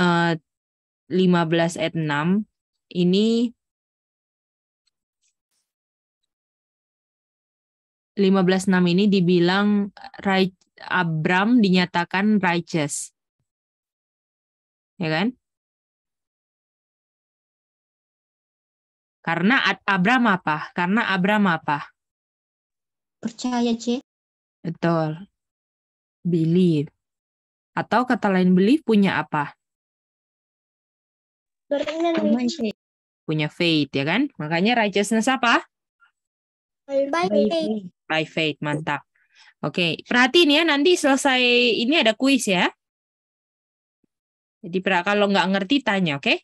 15 ayat 6 ini 15.6 ini dibilang right, Abram dinyatakan righteous. Ya kan? Karena Abram apa? Karena Abram apa? Percaya, C. Betul. Believe. Atau kata lain believe punya apa? Berenang. Punya faith ya kan? Makanya righteousness apa? By faith. By faith, mantap. Oke, okay. perhatiin ya nanti selesai ini ada kuis ya. Jadi kalau nggak ngerti tanya, oke? Okay?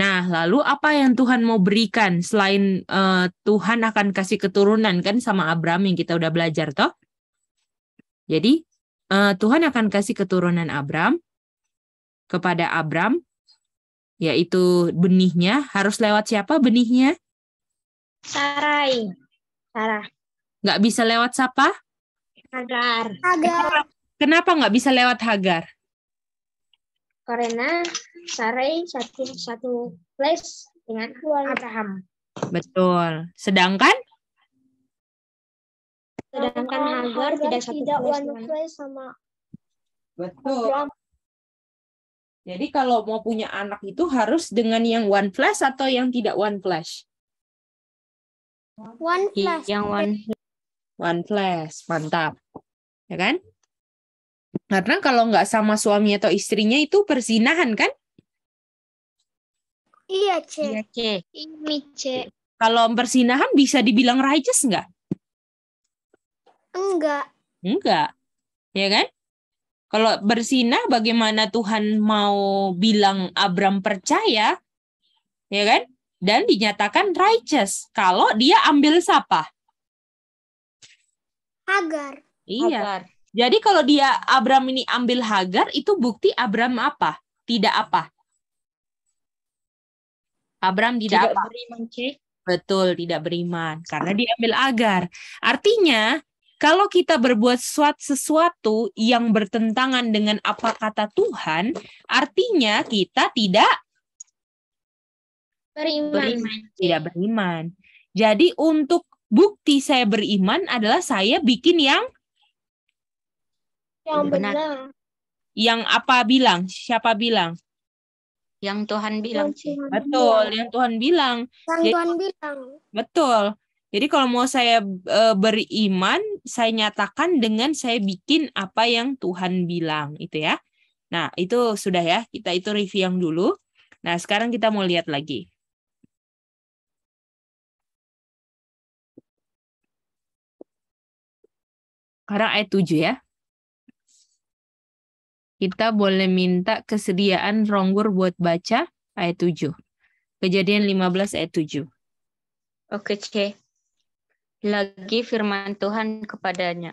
Nah, lalu apa yang Tuhan mau berikan selain uh, Tuhan akan kasih keturunan kan sama Abraham yang kita udah belajar toh? Jadi uh, Tuhan akan kasih keturunan Abraham kepada Abraham yaitu benihnya harus lewat siapa benihnya? Sarai. Sarah. Nggak bisa lewat siapa? Hagar. Hagar. Kenapa nggak bisa lewat Hagar? Karena Sarai satu satu place dengan Abraham. Betul. Sedangkan sedangkan Hagar tidak satu place, sama Betul. Jadi kalau mau punya anak itu harus dengan yang one flash atau yang tidak one flash? One flash. Yang one one flash, mantap. Ya kan? Karena kalau nggak sama suami atau istrinya itu persinahan kan? Iya, C. Iya, C. Ini C. Kalau persinahan bisa dibilang righteous nggak? Enggak. Enggak. Ya kan? Kalau bersinah bagaimana Tuhan mau bilang Abram percaya, ya kan? Dan dinyatakan righteous kalau dia ambil siapa? Hagar. Iya. Hagar. Jadi kalau dia Abram ini ambil Hagar itu bukti Abram apa? Tidak apa? Abram tidak, tidak apa? Beriman, Betul, tidak beriman karena diambil Agar. Artinya kalau kita berbuat sesuatu yang bertentangan dengan apa kata Tuhan, artinya kita tidak beriman. beriman. Tidak beriman. Jadi untuk bukti saya beriman adalah saya bikin yang yang benar. benar. Yang apa bilang? Siapa bilang? Yang Tuhan bilang. Yang Tuhan betul, bilang. yang Tuhan bilang. Yang Jadi, Tuhan bilang. Betul. Jadi kalau mau saya e, beriman, saya nyatakan dengan saya bikin apa yang Tuhan bilang, itu ya. Nah, itu sudah ya, kita itu review yang dulu. Nah, sekarang kita mau lihat lagi. Sekarang ayat 7 ya. Kita boleh minta kesediaan ronggur buat baca ayat 7. Kejadian 15 ayat 7. Oke, C. Lagi firman Tuhan kepadanya,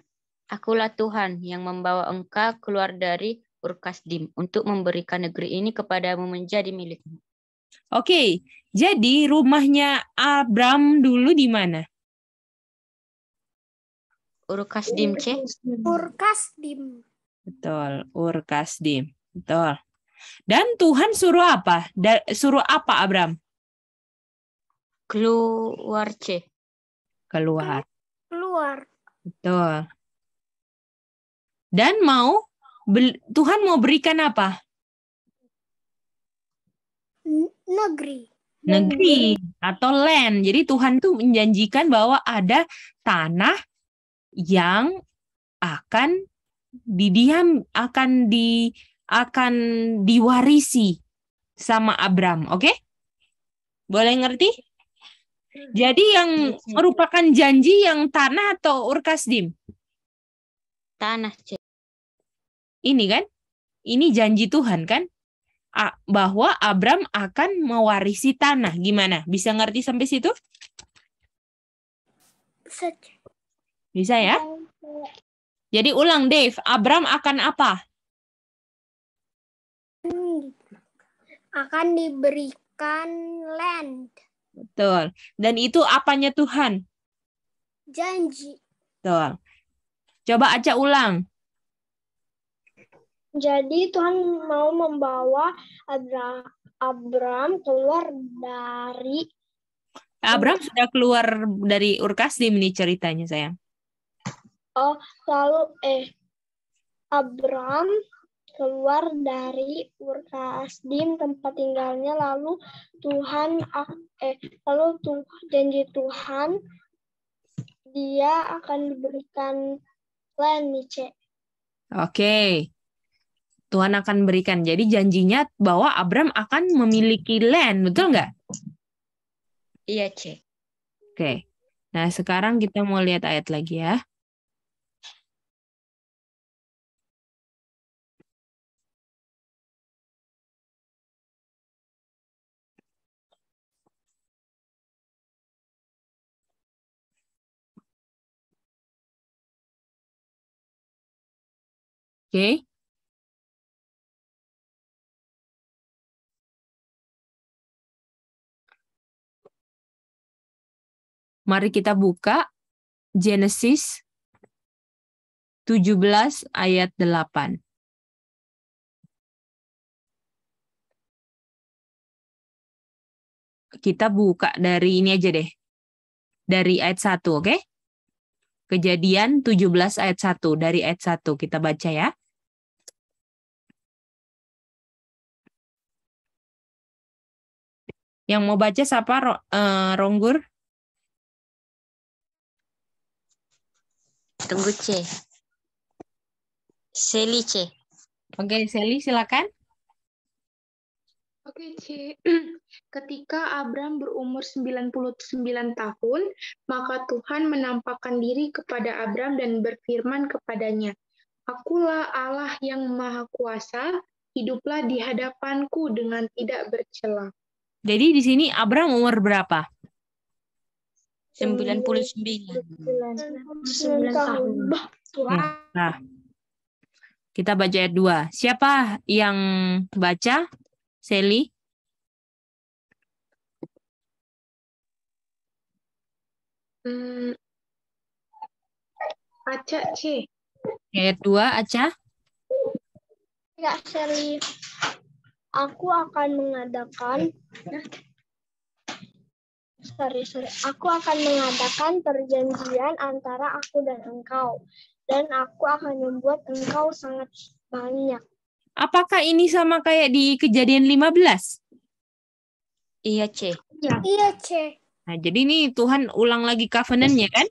Akulah Tuhan yang membawa engkau keluar dari Urkasdim untuk memberikan negeri ini kepadamu menjadi milikmu. Oke, jadi rumahnya Abram dulu di mana? Urkasdim, C. Urkasdim. Betul, Urkasdim. Betul. Dan Tuhan suruh apa? Da suruh apa Abram? Keluar, C keluar. Keluar. Betul. Dan mau Tuhan mau berikan apa? Negeri. Negeri atau land. Jadi Tuhan tuh menjanjikan bahwa ada tanah yang akan didiam akan di akan diwarisi sama Abram, oke? Okay? Boleh ngerti? Jadi yang iya merupakan janji yang tanah atau urkasdim? Tanah. Ini kan? Ini janji Tuhan kan? Bahwa Abram akan mewarisi tanah. Gimana? Bisa ngerti sampai situ? Bisa. Bisa ya? Jadi ulang Dave, Abram akan apa? Akan diberikan land Betul. Dan itu apanya Tuhan? Janji. Betul. Coba aja ulang. Jadi Tuhan mau membawa Abra Abram keluar dari Abraham sudah keluar dari Urkas di mini ceritanya sayang. Oh, lalu eh Abraham keluar dari Urkasdim tempat tinggalnya lalu Tuhan eh lalu tuh, janji Tuhan dia akan diberikan land nih Cek. Oke. Tuhan akan berikan. Jadi janjinya bahwa Abram akan memiliki land, betul nggak? Iya, Cek. Oke. Nah, sekarang kita mau lihat ayat lagi ya. Oke. Okay. Mari kita buka Genesis 17 ayat 8. Kita buka dari ini aja deh. Dari ayat 1, oke? Okay? Kejadian 17 ayat 1 dari ayat 1 kita baca ya. Yang mau baca siapa, uh, Ronggur? Tunggu C. Seli C. Oke, Seli silakan. Oke, C. Ketika Abram berumur 99 tahun, maka Tuhan menampakkan diri kepada Abram dan berfirman kepadanya, Akulah Allah yang Maha Kuasa, hiduplah di hadapanku dengan tidak bercela. Jadi di sini Abraham umur berapa? 99. 99 tahun. Hmm. Nah, kita baca ayat 2. Siapa yang baca? Sally? Hmm. Aca, sih. Ayat 2, Aca? Enggak, Sally aku akan mengadakan sorry sorry aku akan mengadakan perjanjian antara aku dan engkau dan aku akan membuat engkau sangat banyak. Apakah ini sama kayak di kejadian 15? Iya, C. Iya, iya C. Nah, jadi ini Tuhan ulang lagi covenantnya kan?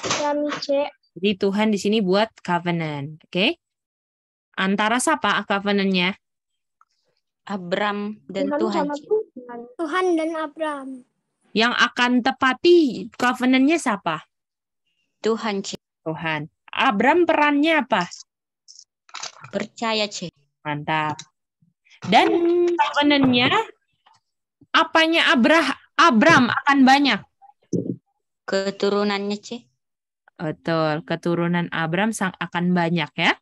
Iya, C. Jadi Tuhan di sini buat covenant, oke? Okay? Antara siapa covenantnya Abram dan Tuhan, Tuhan. Tuhan. dan Abram. Yang akan tepati covenantnya siapa? Tuhan. C. Tuhan. Abram perannya apa? Percaya, C. Mantap. Dan covenantnya apanya Abrah Abram akan banyak? Keturunannya, C. Betul, keturunan Abram sang akan banyak ya.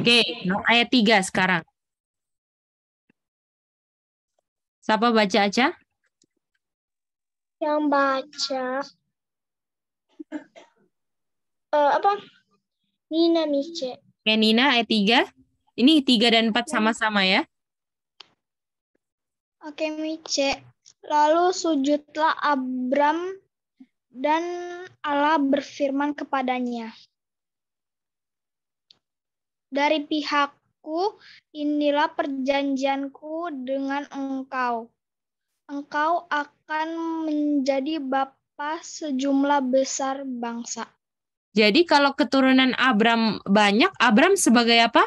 Oke, okay, ayat 3 sekarang. Siapa baca aja? Yang baca uh, apa? Nina Mice. Oke, okay, Nina ayat 3. Ini 3 dan 4 sama-sama ya. Oke, okay, Mice. Lalu sujudlah Abram dan Allah berfirman kepadanya. Dari pihakku, inilah perjanjianku dengan engkau. Engkau akan menjadi bapa sejumlah besar bangsa. Jadi kalau keturunan Abram banyak, Abram sebagai apa?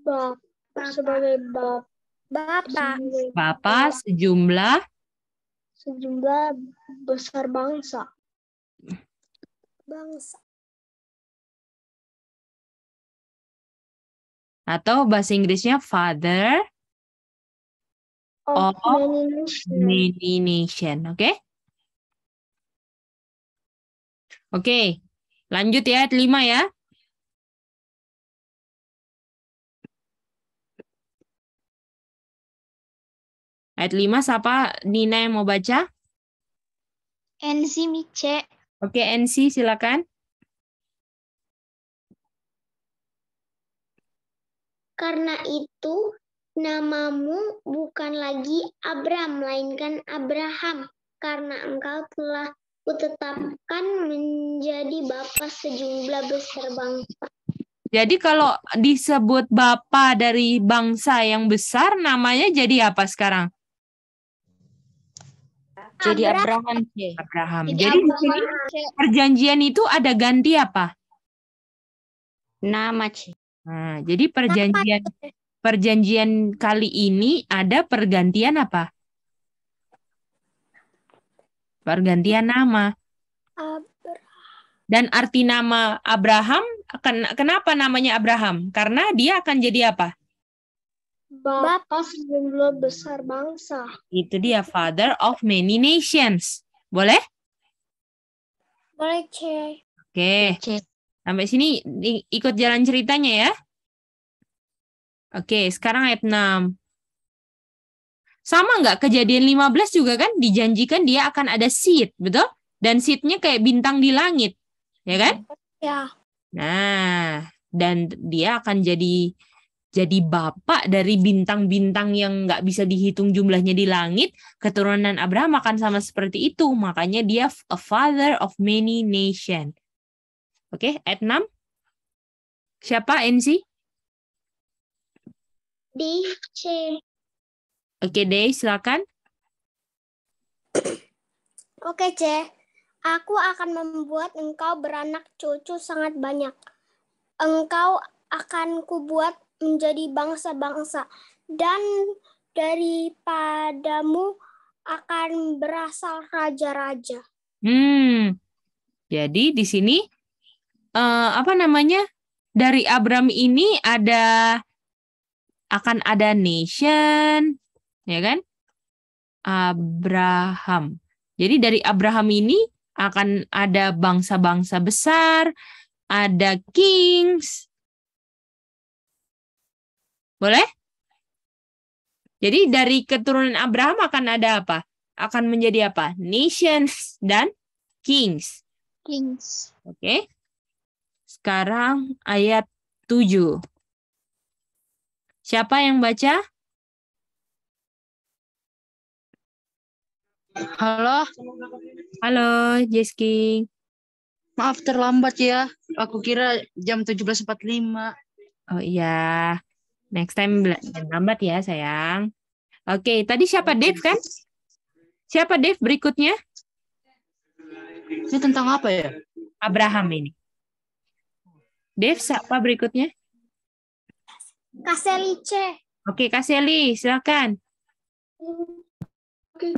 Bapak Sebagai bapa. Bapak. Bapak sejumlah sejumlah besar bangsa. Bangsa. Atau bahasa Inggrisnya father of, of many nation. Oke? Okay? Oke, okay. lanjut ya, lima ya. Ayat lima siapa Nina yang mau baca? NC Mice. Oke, okay, NC silakan. Karena itu, namamu bukan lagi Abram, melainkan Abraham, karena engkau telah kutetapkan menjadi bapa sejumlah besar bangsa. Jadi kalau disebut bapa dari bangsa yang besar, namanya jadi apa sekarang? Jadi Abraham. Abraham. Abraham. Jadi, sini perjanjian itu ada ganti apa? Nama, Ci. Nah, jadi perjanjian gitu? perjanjian kali ini ada pergantian apa? Pergantian nama. Dan arti nama Abraham, kenapa namanya Abraham? Karena dia akan jadi apa? Bapak sejumlah besar bangsa. Itu dia, father of many nations. Boleh? Boleh, Oke. Okay. Sampai sini ikut jalan ceritanya ya. Oke, sekarang ayat 6. Sama nggak kejadian 15 juga kan dijanjikan dia akan ada seed, betul? Dan seednya kayak bintang di langit, ya kan? Ya. Nah, dan dia akan jadi jadi bapak dari bintang-bintang yang nggak bisa dihitung jumlahnya di langit, keturunan Abraham akan sama seperti itu. Makanya dia a father of many nations. Oke, okay, ayat 6. Siapa NC? C. Oke, D, silakan. Oke, C. Aku akan membuat engkau beranak cucu sangat banyak. Engkau akan kubuat menjadi bangsa-bangsa dan daripadamu akan berasal raja-raja. Hmm. Jadi di sini uh, apa namanya dari Abram ini ada akan ada nation, ya kan? Abraham. Jadi dari Abraham ini akan ada bangsa-bangsa besar, ada kings. Boleh? Jadi dari keturunan Abraham akan ada apa? Akan menjadi apa? Nations dan kings. Kings. Oke. Okay. Sekarang ayat 7. Siapa yang baca? Halo. Halo, Jeski. Maaf terlambat ya. Aku kira jam 17.45. Oh iya. Next time jangan lambat ya, sayang. Oke, tadi siapa Dave kan? Siapa Dave berikutnya? Ini tentang apa ya? Abraham ini. Dev, siapa berikutnya? Kaseli C. Oke, Kaseli, silakan. Oke.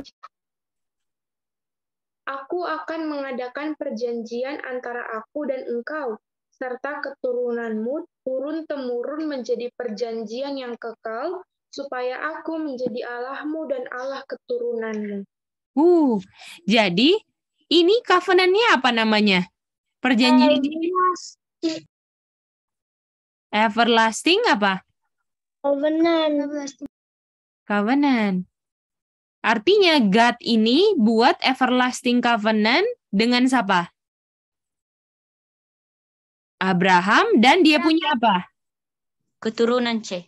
Aku akan mengadakan perjanjian antara aku dan engkau, serta keturunanmu turun-temurun menjadi perjanjian yang kekal, supaya aku menjadi Allahmu dan Allah keturunanmu. Uh, jadi ini covenantnya apa namanya? Perjanjian ini. Everlasting apa? Covenant. Covenant. Artinya God ini buat everlasting covenant dengan siapa? Abraham dan dia punya apa? Keturunan C.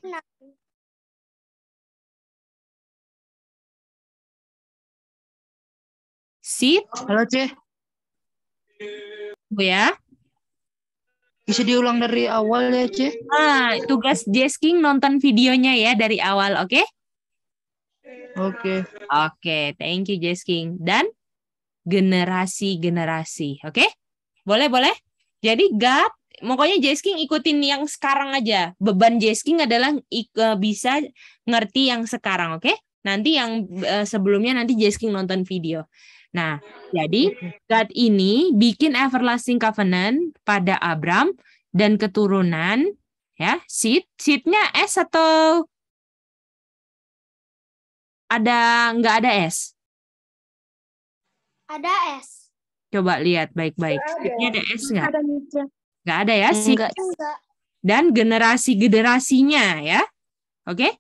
Seed. Halo C. Bu ya. Bisa diulang dari awal ya, C? Nah, tugas Jesking nonton videonya ya dari awal, oke? Okay? Oke. Okay. Oke, okay, thank you Jesking. Dan generasi-generasi, oke? Okay? Boleh, boleh? Jadi gap Pokoknya Jazz ikutin yang sekarang aja. Beban Jazz adalah eh, bisa ngerti yang sekarang, oke? Okay? Nanti yang eh, sebelumnya nanti Jazz nonton video. Nah, jadi God ini bikin everlasting covenant pada Abram dan keturunan ya, seed, seednya S atau ada nggak ada S? Ada S. Coba lihat baik-baik. Seednya ada S nggak? Nggak ada ya, seed. Dan generasi-generasinya ya. Oke? Okay?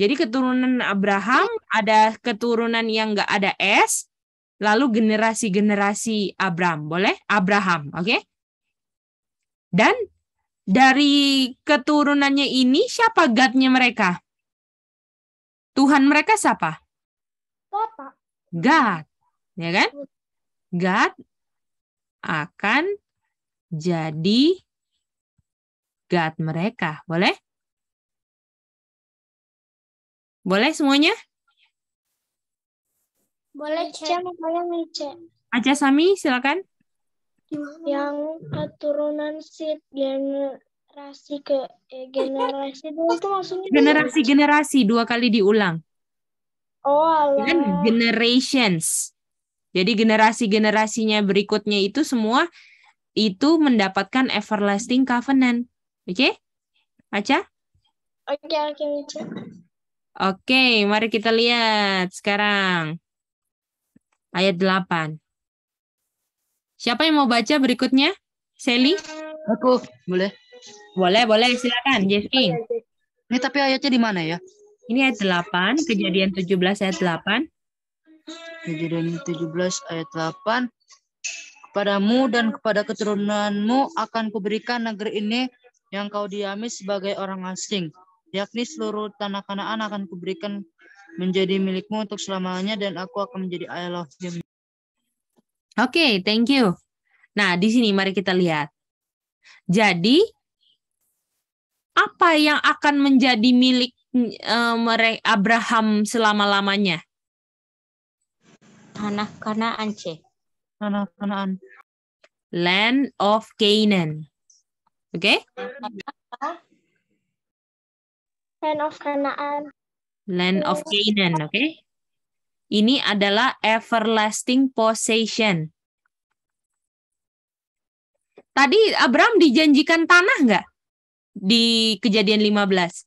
Jadi keturunan Abraham ada keturunan yang nggak ada S, lalu generasi-generasi Abraham, boleh? Abraham, oke? Okay? Dan dari keturunannya ini siapa gadnya mereka? Tuhan mereka siapa? Bapak. God, ya kan? God akan jadi God mereka, boleh? Boleh semuanya? Boleh, cek Boleh nih, Aja Sami, silakan. Yang keturunan sit generasi ke eh, generasi dua itu maksudnya generasi generasi dua kali diulang. Oh, alah. Kan generations. Jadi generasi-generasinya berikutnya itu semua itu mendapatkan everlasting covenant. Oke? Okay? Aca? Oke, okay, oke, okay, Oke, okay, mari kita lihat sekarang ayat 8. Siapa yang mau baca berikutnya? Sally? Aku, boleh. Boleh, boleh, silakan, Jeffy. Ini tapi ayatnya di mana ya? Ini ayat 8, kejadian 17 ayat 8. Kejadian 17 ayat 8. Kepadamu dan kepada keturunanmu akan kuberikan negeri ini yang kau diami sebagai orang asing. Yakni seluruh tanah kanaan akan kuberikan menjadi milikmu untuk selamanya dan aku akan menjadi Elohim. Oke, okay, thank you. Nah, di sini mari kita lihat. Jadi apa yang akan menjadi milik eh, mereka uh, Abraham selama-lamanya? Tanah Kanaan, C. Tanah Kanaan. Land of Canaan. Oke? Okay? Land of Kanaan. Land of Canaan, oke? Okay? Ini adalah everlasting possession. Tadi Abraham dijanjikan tanah nggak di kejadian 15?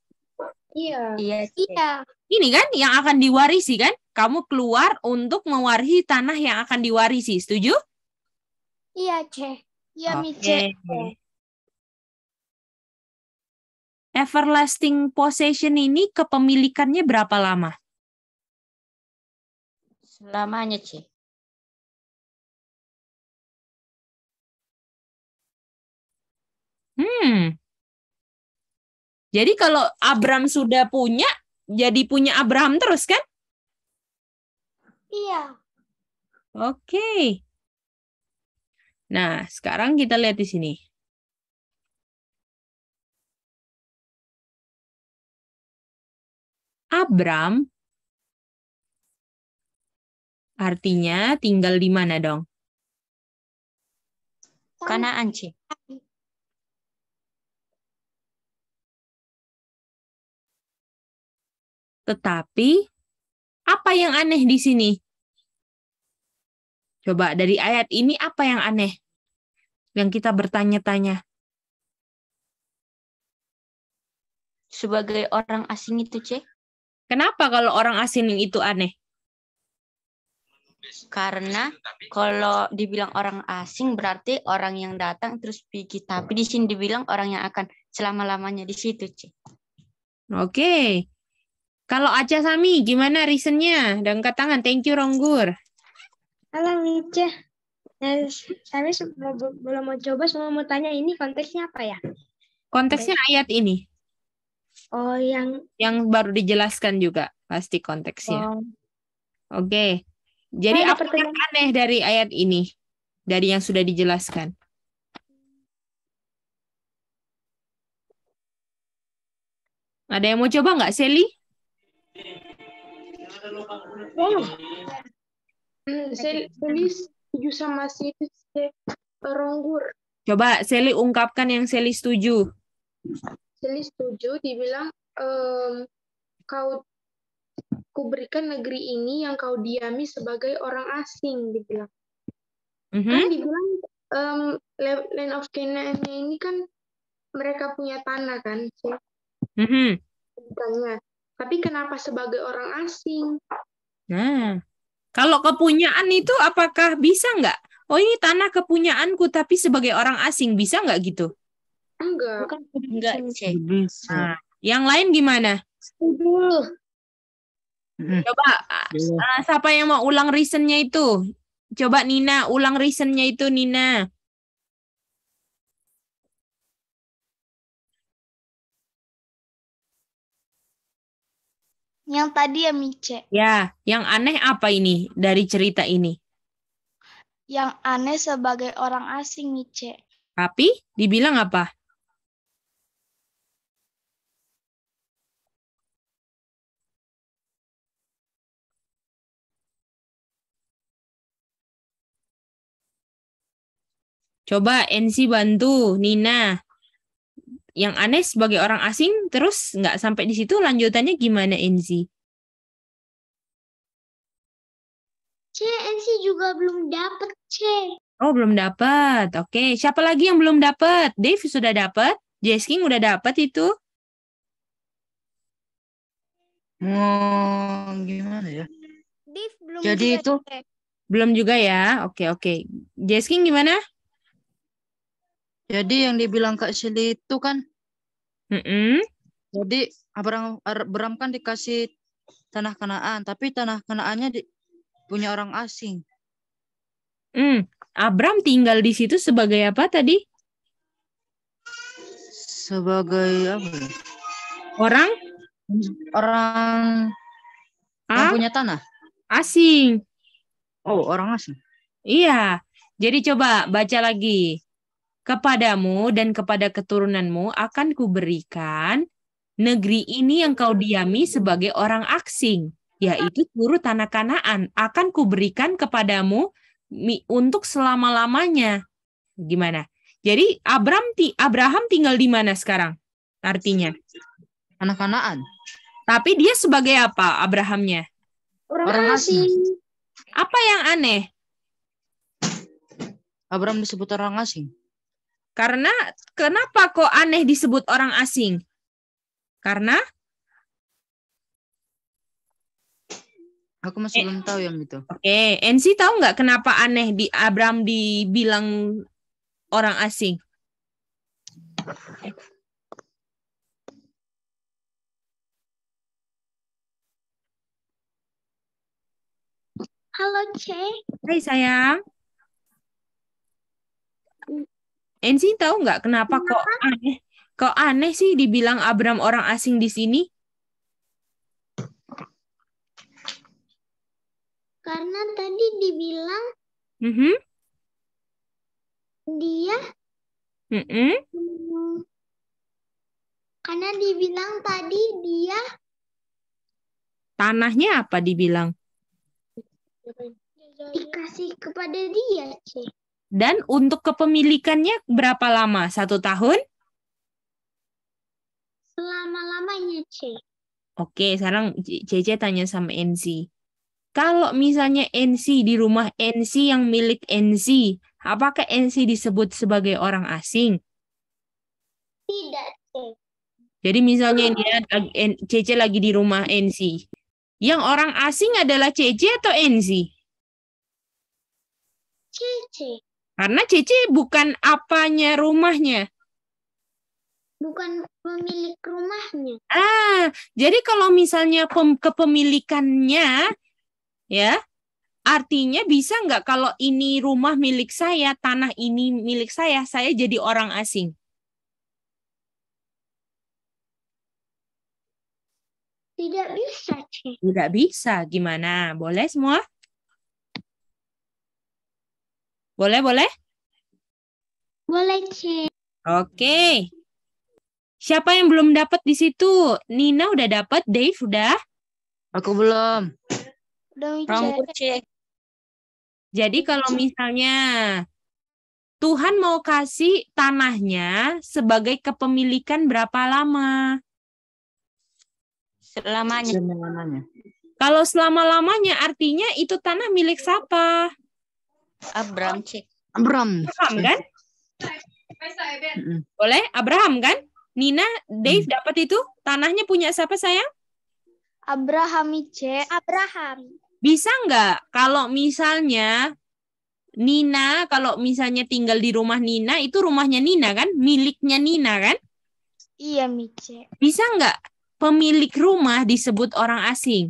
Iya. Iya. Iya. Ini kan yang akan diwarisi kan? Kamu keluar untuk mewarisi tanah yang akan diwarisi. Setuju? Iya, Ceh. Iya, okay. Mice everlasting possession ini kepemilikannya berapa lama? Selamanya, Ci. Hmm. Jadi kalau Abram sudah punya, jadi punya Abraham terus kan? Iya. Oke. Okay. Nah, sekarang kita lihat di sini. Abram, artinya tinggal di mana dong? Kanaan, Anci. Tetapi, apa yang aneh di sini? Coba dari ayat ini apa yang aneh? Yang kita bertanya-tanya. Sebagai orang asing itu, cek. Kenapa kalau orang asing itu aneh? Karena kalau dibilang orang asing berarti orang yang datang terus pergi. Tapi di sini dibilang orang yang akan selama-lamanya di situ, Ci. Oke. Kalau Aca Sami, gimana reasonnya? Dan tangan. Thank you, Ronggur. Halo, Mica. Eh, Sami belum mau coba, semua mau tanya ini konteksnya apa ya? Konteksnya ayat ini. Oh, yang yang baru dijelaskan juga pasti konteksnya. Oh. Oke. Jadi apa pertanyaan. yang aneh dari ayat ini? Dari yang sudah dijelaskan. Ada yang mau coba nggak, Sally? Oh. Hmm, Sally setuju sama si Ronggur. Coba Sally ungkapkan yang Sally setuju. Sally setuju dibilang um, kau kuberikan negeri ini yang kau diami sebagai orang asing dibilang mm -hmm. kan dibilang um, land of Canaan ini kan mereka punya tanah kan sih mm -hmm. tapi kenapa sebagai orang asing nah kalau kepunyaan itu apakah bisa nggak oh ini tanah kepunyaanku tapi sebagai orang asing bisa nggak gitu Enggak. Bukan enggak C. Nah, yang lain gimana? Dulu. Hmm. Coba uh, siapa yang mau ulang reasonnya itu? Coba Nina ulang reasonnya itu Nina. Yang tadi ya Mice. Ya, yang aneh apa ini dari cerita ini? Yang aneh sebagai orang asing Mice. Tapi dibilang apa? Coba NC bantu Nina. Yang aneh sebagai orang asing terus nggak sampai di situ lanjutannya gimana NC? C, NC juga belum dapet C. Oh belum dapet. Oke, siapa lagi yang belum dapet? Dave sudah dapet? King udah dapet itu? Mau hmm, oh, gimana ya? Dave belum. Jadi juga itu Dapet. belum juga ya. Oke oke. King gimana? Jadi yang dibilang Kak Sili itu kan mm -hmm. jadi Abraham Abraham kan dikasih tanah kenaan, tapi tanah kenaannya di, punya orang asing. Hmm, Abram tinggal di situ sebagai apa tadi? Sebagai apa? Ya? Orang? Orang A? yang ah? punya tanah. Asing. Oh, orang asing. Iya. Jadi coba baca lagi. Kepadamu dan kepada keturunanmu akan kuberikan negeri ini yang kau diami sebagai orang asing, yaitu guru tanah Kanaan. Akan kuberikan kepadamu untuk selama-lamanya. Gimana? Jadi Abraham Abraham tinggal di mana sekarang? Artinya tanah Kanaan. Tapi dia sebagai apa Abrahamnya? Orang, orang asing. Apa yang aneh? Abraham disebut orang asing. Karena kenapa kok aneh disebut orang asing? Karena Aku masih eh. belum tahu yang itu. Oke, okay. NC tahu nggak kenapa aneh di Abraham dibilang orang asing? Halo, C. Hai sayang. Ensi tahu nggak kenapa, kenapa iya. kok aneh? Kok aneh sih dibilang Abram orang asing di sini? Karena tadi dibilang mm -hmm. dia mm -hmm. karena dibilang tadi dia tanahnya apa dibilang dikasih kepada dia sih dan untuk kepemilikannya berapa lama? Satu tahun? Selama-lamanya, C. Oke, sekarang Cece tanya sama NC. Kalau misalnya NC di rumah NC yang milik NC, apakah NC disebut sebagai orang asing? Tidak, C. Jadi misalnya dia ya, CC lagi di rumah NC. Yang orang asing adalah CC atau NC? Cece. Karena Cici bukan apanya rumahnya. Bukan pemilik rumahnya. Ah, jadi kalau misalnya pem kepemilikannya, ya, artinya bisa nggak kalau ini rumah milik saya, tanah ini milik saya, saya jadi orang asing? Tidak bisa, Cik. Tidak bisa. Gimana? Boleh semua? Boleh, boleh? Boleh, Ci. Oke. Siapa yang belum dapat di situ? Nina udah dapat, Dave udah? Aku belum. Udah, Jadi kalau misalnya Tuhan mau kasih tanahnya sebagai kepemilikan berapa lama? Selamanya. Kalau selama-lamanya artinya itu tanah milik siapa? Abram cek. Abram. Abraham kan? Boleh Abraham kan? Nina, Dave hmm. dapat itu? Tanahnya punya siapa sayang? Abraham Ice. Abraham. Bisa nggak kalau misalnya Nina, kalau misalnya tinggal di rumah Nina, itu rumahnya Nina kan? Miliknya Nina kan? Iya, Mice. Bisa nggak pemilik rumah disebut orang asing?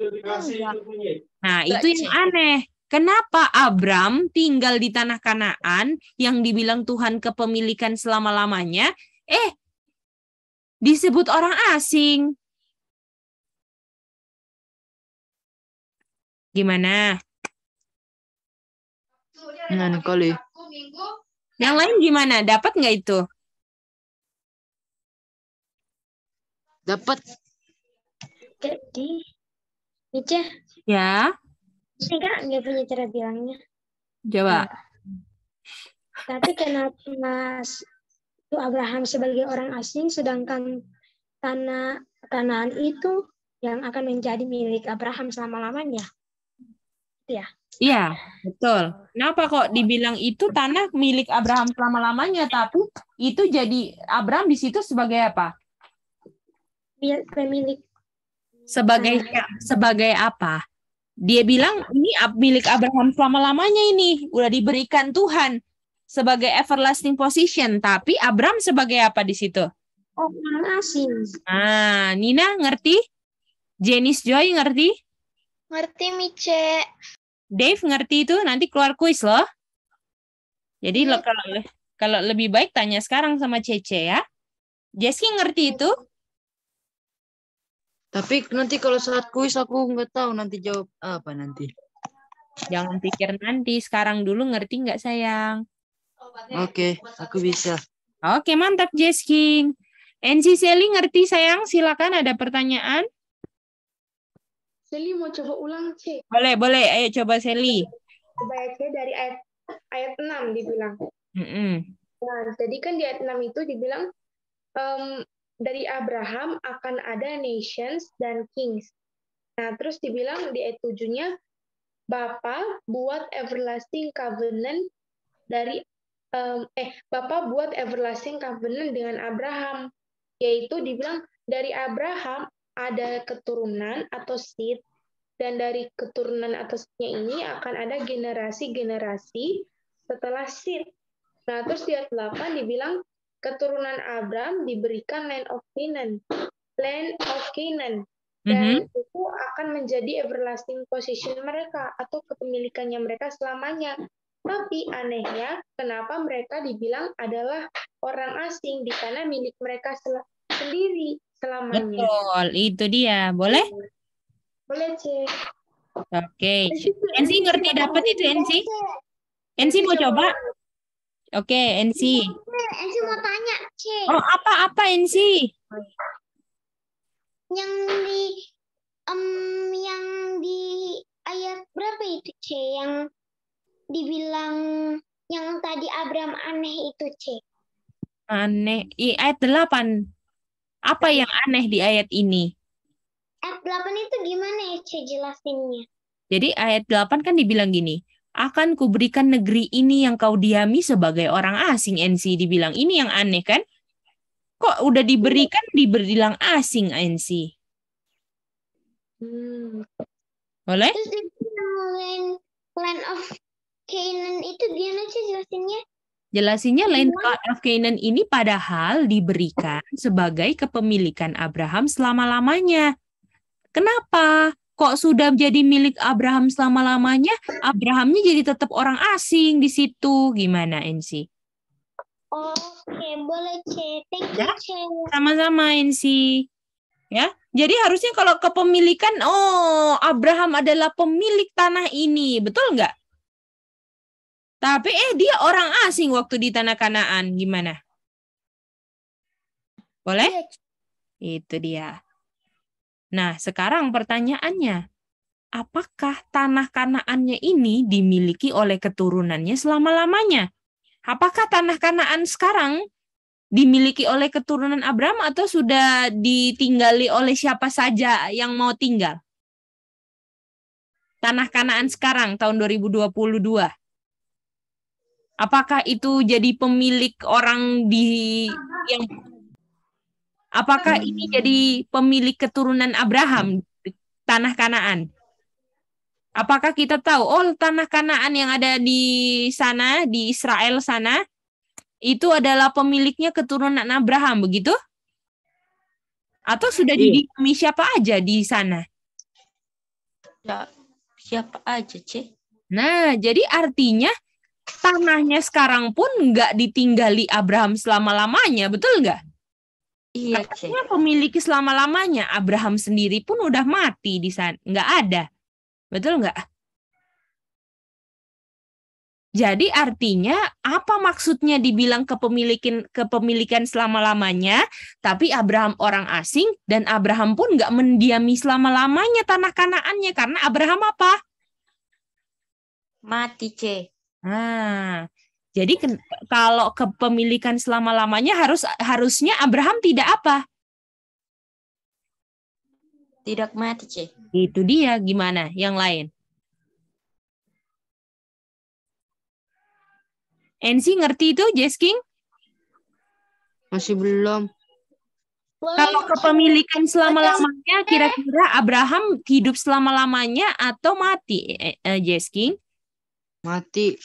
Iya. Nah, itu yang aneh. Kenapa Abram tinggal di tanah Kanaan yang dibilang Tuhan kepemilikan selama-lamanya? Eh, disebut orang asing. Gimana? Nah, kali. Yang lain gimana? Dapat nggak itu? Dapat. Jadi, Ya sih kak nggak punya cara bilangnya. Coba. Nah, tapi kenapa mas itu Abraham sebagai orang asing, sedangkan tanah Kanaan itu yang akan menjadi milik Abraham selama lamanya? Gitu ya. Iya, betul. Kenapa kok dibilang itu tanah milik Abraham selama lamanya, tapi itu jadi Abraham di situ sebagai apa? Pemilik. Sebagai ya, sebagai apa? Dia bilang ini milik Abraham selama-lamanya ini, udah diberikan Tuhan sebagai everlasting position, tapi Abraham sebagai apa di situ? Orang oh, asing. Ah, Nina ngerti? Jenis Joy ngerti? Ngerti, Mice. Dave ngerti itu nanti keluar kuis loh. Jadi iya. kalau kalau lebih baik tanya sekarang sama Cece ya. Jessie ngerti itu? Tapi nanti kalau saat kuis aku nggak tahu nanti jawab apa nanti. Jangan pikir nanti, sekarang dulu ngerti nggak sayang? Oke, okay, aku bisa. Oke, okay, mantap Jess King. NC Sally ngerti sayang, silakan ada pertanyaan. Sally mau coba ulang, C. Boleh, boleh. Ayo coba Sally. c dari ayat ayat 6 dibilang. Mm -hmm. Nah, jadi kan di ayat 6 itu dibilang um, dari Abraham akan ada nations dan kings. Nah, terus dibilang di ayat 7-nya, Bapa buat everlasting covenant dari um, eh Bapa buat everlasting covenant dengan Abraham, yaitu dibilang dari Abraham ada keturunan atau seed dan dari keturunan atau seednya ini akan ada generasi-generasi setelah seed. Nah, terus di ayat 8 dibilang keturunan Abram diberikan land of Canaan, land of Canaan, dan mm -hmm. itu akan menjadi everlasting position mereka atau kepemilikannya mereka selamanya. Tapi anehnya, kenapa mereka dibilang adalah orang asing di sana milik mereka sel sendiri selamanya? Betul, itu dia. Boleh? Boleh, cek. Oke. Okay. Ensi ngerti dapat itu, Ensi? Ensi mau iya. coba? coba? Oke, okay, NC. NC mau tanya, C. Oh, apa-apa NC? Yang di um, yang di ayat berapa itu, C? Yang dibilang yang tadi Abram aneh itu, C. Aneh. I, iya, ayat 8. Apa yang aneh di ayat ini? Ayat 8 itu gimana ya, C, jelasinnya? Jadi ayat 8 kan dibilang gini, akan kuberikan negeri ini yang kau diami sebagai orang asing. NC dibilang ini yang aneh kan? Kok udah iya. diberikan diberilang asing NC? Hmm. Boleh? land of Canaan itu gimana sih jelasinnya? Jelasinnya land of Canaan ini padahal diberikan sebagai kepemilikan Abraham selama-lamanya. Kenapa? kok sudah jadi milik Abraham selama-lamanya, Abrahamnya jadi tetap orang asing di situ. Gimana, NC? Oke, boleh, C. ya? Sama-sama, NC. Ya, jadi harusnya kalau kepemilikan, oh Abraham adalah pemilik tanah ini, betul nggak? Tapi eh dia orang asing waktu di tanah Kanaan, gimana? Boleh? Iya, Itu dia. Nah, sekarang pertanyaannya, apakah tanah Kanaannya ini dimiliki oleh keturunannya selama-lamanya? Apakah tanah Kanaan sekarang dimiliki oleh keturunan Abraham atau sudah ditinggali oleh siapa saja yang mau tinggal? Tanah Kanaan sekarang tahun 2022. Apakah itu jadi pemilik orang di yang Apakah hmm. ini jadi pemilik keturunan Abraham tanah Kanaan? Apakah kita tahu oh tanah Kanaan yang ada di sana di Israel sana itu adalah pemiliknya keturunan Abraham begitu? Atau sudah iya. didiami siapa aja di sana? Ya, siapa aja, Cek. Nah, jadi artinya tanahnya sekarang pun nggak ditinggali Abraham selama-lamanya, betul nggak? Iya, Katanya pemiliki selama-lamanya Abraham sendiri pun udah mati di sana, nggak ada. Betul nggak? Jadi artinya apa maksudnya dibilang kepemilikan kepemilikan selama-lamanya, tapi Abraham orang asing dan Abraham pun nggak mendiami selama-lamanya tanah Kanaannya karena Abraham apa? Mati, C. Nah, jadi ke, kalau kepemilikan selama-lamanya harus harusnya Abraham tidak apa? Tidak mati, C. Itu dia gimana? Yang lain? Ensi ngerti itu, Jess King? Masih belum. Kalau kepemilikan selama-lamanya, kira-kira Abraham hidup selama-lamanya atau mati, eh, eh, Jess King? Mati.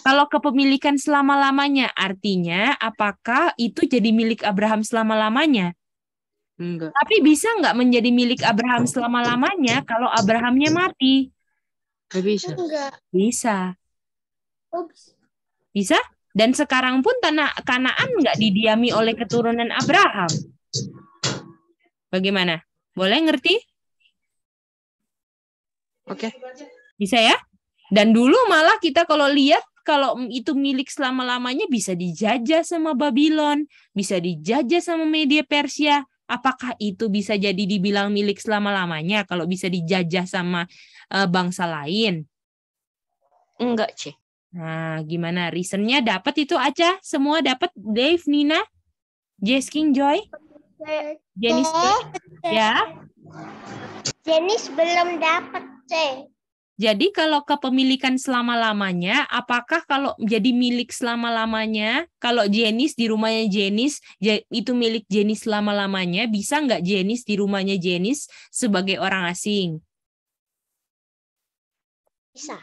Kalau kepemilikan selama-lamanya, artinya apakah itu jadi milik Abraham selama-lamanya? Enggak. Tapi bisa nggak menjadi milik Abraham selama-lamanya kalau Abrahamnya mati? Enggak bisa. Bisa. Bisa? Dan sekarang pun tanah Kanaan nggak didiami oleh keturunan Abraham. Bagaimana? Boleh ngerti? Oke. Bisa ya? Dan dulu malah kita kalau lihat kalau itu milik selama-lamanya bisa dijajah sama Babylon, bisa dijajah sama media Persia. Apakah itu bisa jadi dibilang milik selama-lamanya kalau bisa dijajah sama uh, bangsa lain? Enggak, Ci. Nah, gimana reasonnya dapat itu aja, Semua dapat Dave, Nina, Jess King Joy, Jenis, ya? Jenis belum dapat, C. Jadi kalau kepemilikan selama-lamanya, apakah kalau jadi milik selama-lamanya, kalau Jenis di rumahnya Jenis, itu milik Jenis selama-lamanya, bisa nggak Jenis di rumahnya Jenis sebagai orang asing? Bisa.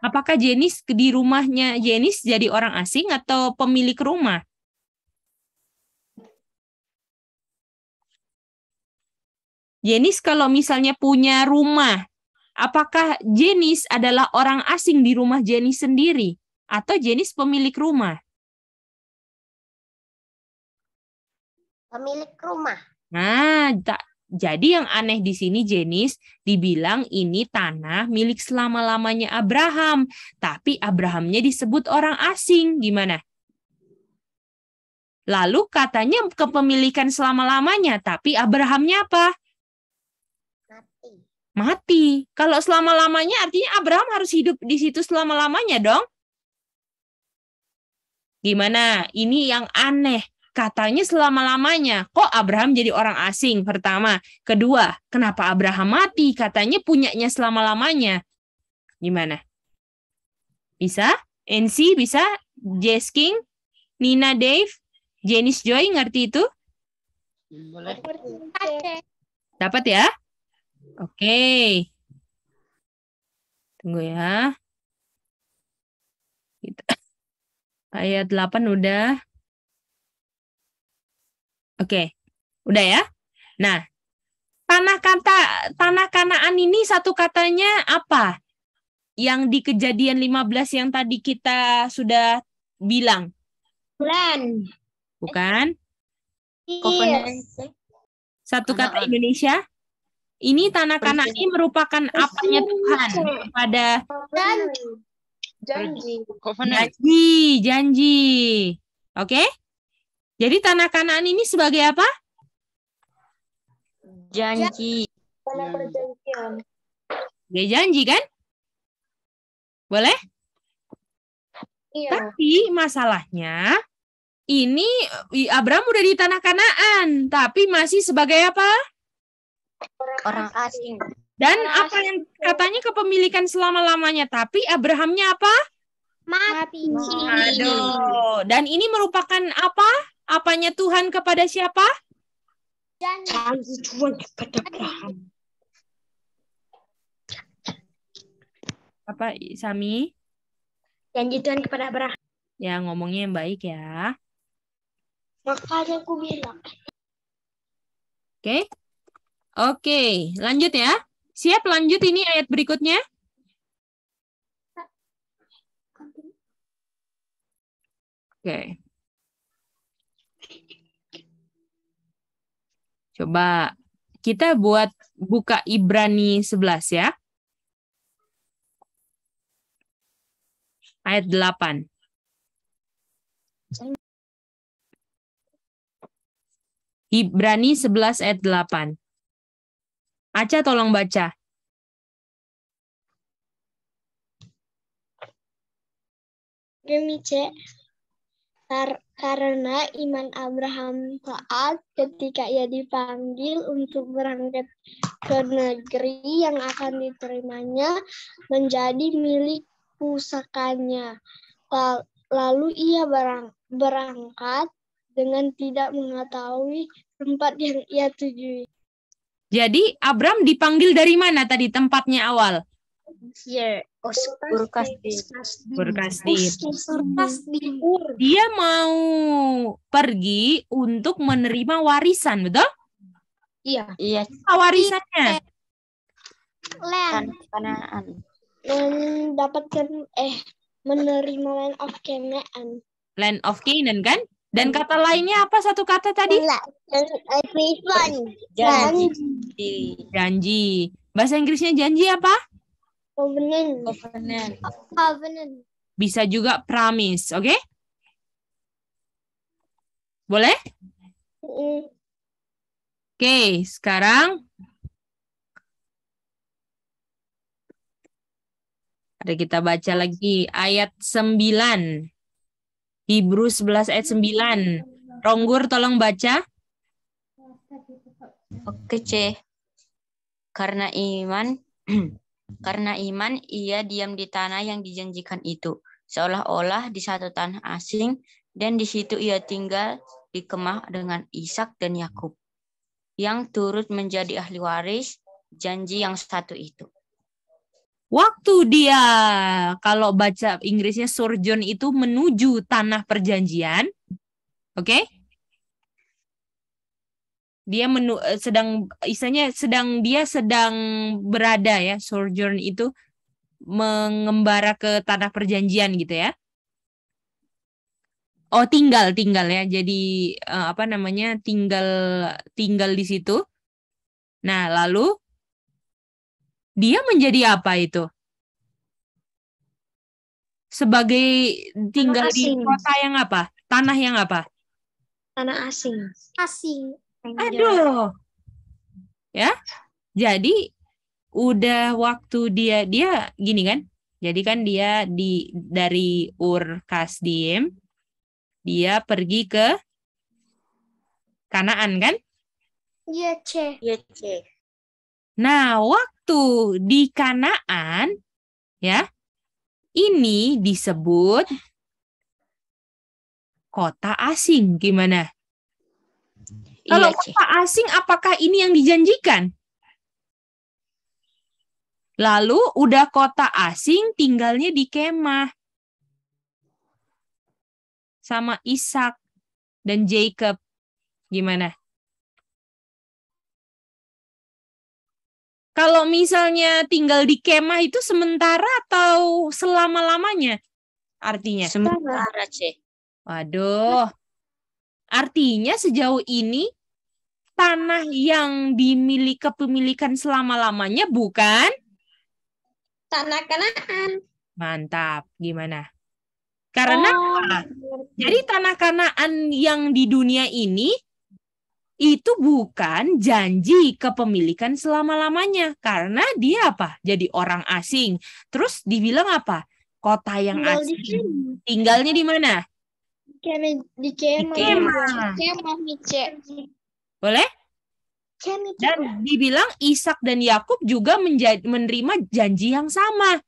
Apakah Jenis di rumahnya Jenis jadi orang asing atau pemilik rumah? Jenis kalau misalnya punya rumah, Apakah Jenis adalah orang asing di rumah Jenis sendiri atau Jenis pemilik rumah? Pemilik rumah. Nah, jadi yang aneh di sini Jenis dibilang ini tanah milik selama-lamanya Abraham, tapi Abrahamnya disebut orang asing. Gimana? Lalu katanya kepemilikan selama-lamanya, tapi Abrahamnya apa? mati. Kalau selama-lamanya artinya Abraham harus hidup di situ selama-lamanya dong. Gimana? Ini yang aneh. Katanya selama-lamanya. Kok Abraham jadi orang asing? Pertama. Kedua, kenapa Abraham mati? Katanya punyanya selama-lamanya. Gimana? Bisa? NC bisa? Jess King? Nina Dave? Janice Joy ngerti itu? Boleh. Dapat ya? ya? Oke. Tunggu ya. Gitu. Ayat 8 udah. Oke. Udah ya? Nah, tanah kata tanah kanaan ini satu katanya apa? Yang di kejadian 15 yang tadi kita sudah bilang. Bulan. Bukan? Bukan? Iya. Yes. Satu kata iya. Indonesia? Ini tanah ini merupakan apanya Tuhan kepada janji. Janji, janji. Oke? Jadi tanah Kanaan ini sebagai apa? Janji. Tanah perjanjian. Dia janji kan? Boleh? Iya. Tapi masalahnya ini Abraham udah di tanah Kanaan, tapi masih sebagai apa? orang asing. Dan orang apa asing. yang katanya kepemilikan selama-lamanya, tapi Abrahamnya apa? Mati. Mati. Aduh. Dan ini merupakan apa? Apanya Tuhan kepada siapa? Janji Tuhan kepada Abraham. Apa Sami? Janji Tuhan kepada Abraham. Ya, ngomongnya yang baik ya. Makanya aku bilang. Oke. Okay. Oke, lanjut ya. Siap lanjut ini ayat berikutnya. Oke. Coba kita buat buka Ibrani 11 ya. Ayat 8. Ibrani 11 ayat 8. Aca tolong baca. Demi C, Kar karena iman Abraham taat ketika ia dipanggil untuk berangkat ke negeri yang akan diterimanya menjadi milik pusakanya. Lalu ia berang berangkat dengan tidak mengetahui tempat yang ia tujui. Jadi Abram dipanggil dari mana tadi tempatnya awal? Iya. Dia mau pergi untuk menerima warisan, betul? Iya. Iya. Apa warisannya? Land. Kanaan. Mendapatkan eh menerima land of Canaan. Land of Canaan kan? Dan kata lainnya apa satu kata tadi? Janji. Janji. Bahasa Inggrisnya janji apa? Covenant. Covenant. Covenant. Bisa juga promise, oke? Okay? Boleh? Oke, okay, sekarang ada kita baca lagi ayat 9. Ibru 11 ayat 9. Ronggur tolong baca. Oke, C. Karena iman karena iman ia diam di tanah yang dijanjikan itu, seolah-olah di satu tanah asing dan di situ ia tinggal di kemah dengan Ishak dan Yakub yang turut menjadi ahli waris janji yang satu itu. Waktu dia kalau baca Inggrisnya surjon itu menuju tanah perjanjian. Oke? Okay? Dia menu, eh, sedang istilahnya sedang dia sedang berada ya surjon itu mengembara ke tanah perjanjian gitu ya. Oh tinggal tinggal ya. Jadi eh, apa namanya tinggal tinggal di situ. Nah lalu dia menjadi apa itu? Sebagai tinggal di kota yang apa? Tanah yang apa? Tanah asing. Asing. Aduh. Ya. Jadi udah waktu dia dia gini kan? Jadi kan dia di dari Ur dia pergi ke Kanaan kan? Iya, C. Iya, C. Nah, waktu itu di Kanaan ya ini disebut kota asing. Gimana? Iya, Kalau iya. kota asing apakah ini yang dijanjikan? Lalu udah kota asing tinggalnya di kemah sama Ishak dan Jacob. Gimana? Kalau misalnya tinggal di kemah itu sementara atau selama-lamanya? Artinya? Sementara, C. Waduh. Artinya sejauh ini tanah yang dimiliki kepemilikan selama-lamanya bukan? Tanah kanaan. Mantap. Gimana? Karena oh. Jadi tanah kanaan yang di dunia ini itu bukan janji kepemilikan selama-lamanya karena dia apa? Jadi orang asing. Terus dibilang apa? Kota yang Tinggal asing. Di Tinggalnya di mana? Di kemah Di Boleh? Dan dibilang Ishak dan Yakub juga menjadi, menerima janji yang sama.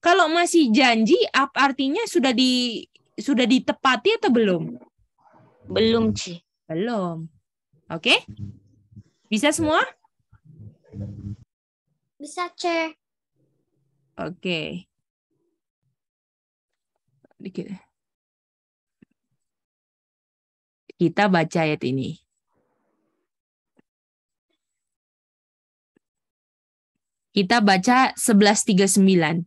Kalau masih janji, artinya sudah di sudah ditepati atau belum? Belum, sih belum. Oke? Okay? Bisa ya. semua? Bisa, C. Oke. Okay. Kita baca ayat ini. Kita baca 1139.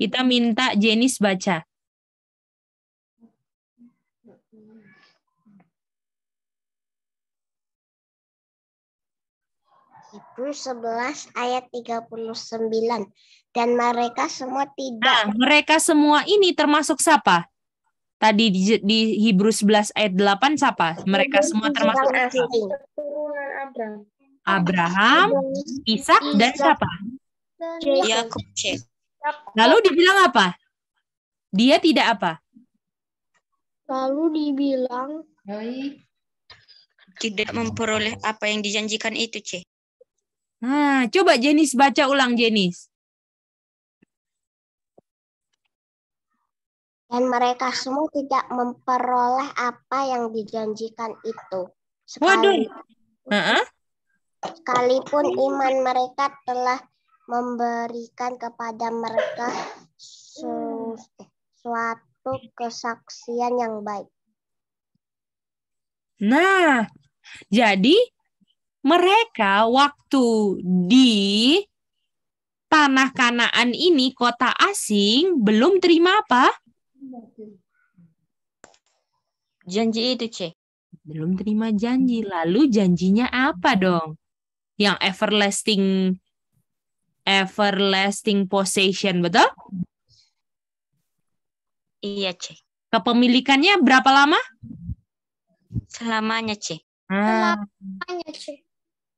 Kita minta Jenis baca. Ibu 11 ayat 39. Dan mereka semua tidak. Nah, mereka semua ini termasuk siapa? Tadi di, di Hebrews 11 ayat 8 siapa? Mereka semua termasuk siapa? Abraham, Ishak dan siapa? Yakub. Lalu dibilang apa? Dia tidak apa? Lalu dibilang tidak memperoleh apa yang dijanjikan itu, C. Nah, coba Jenis baca ulang Jenis. Dan mereka semua tidak memperoleh apa yang dijanjikan itu. Sekali, Waduh. Uh -huh. Sekalipun iman mereka telah memberikan kepada mereka su eh, suatu kesaksian yang baik. Nah, jadi mereka waktu di tanah Kanaan ini kota asing belum terima apa? Janji itu, C. Belum terima janji. Lalu janjinya apa dong? Yang everlasting everlasting possession, betul? Iya, C. Kepemilikannya berapa lama? Selamanya, C. Ah. Selamanya, C.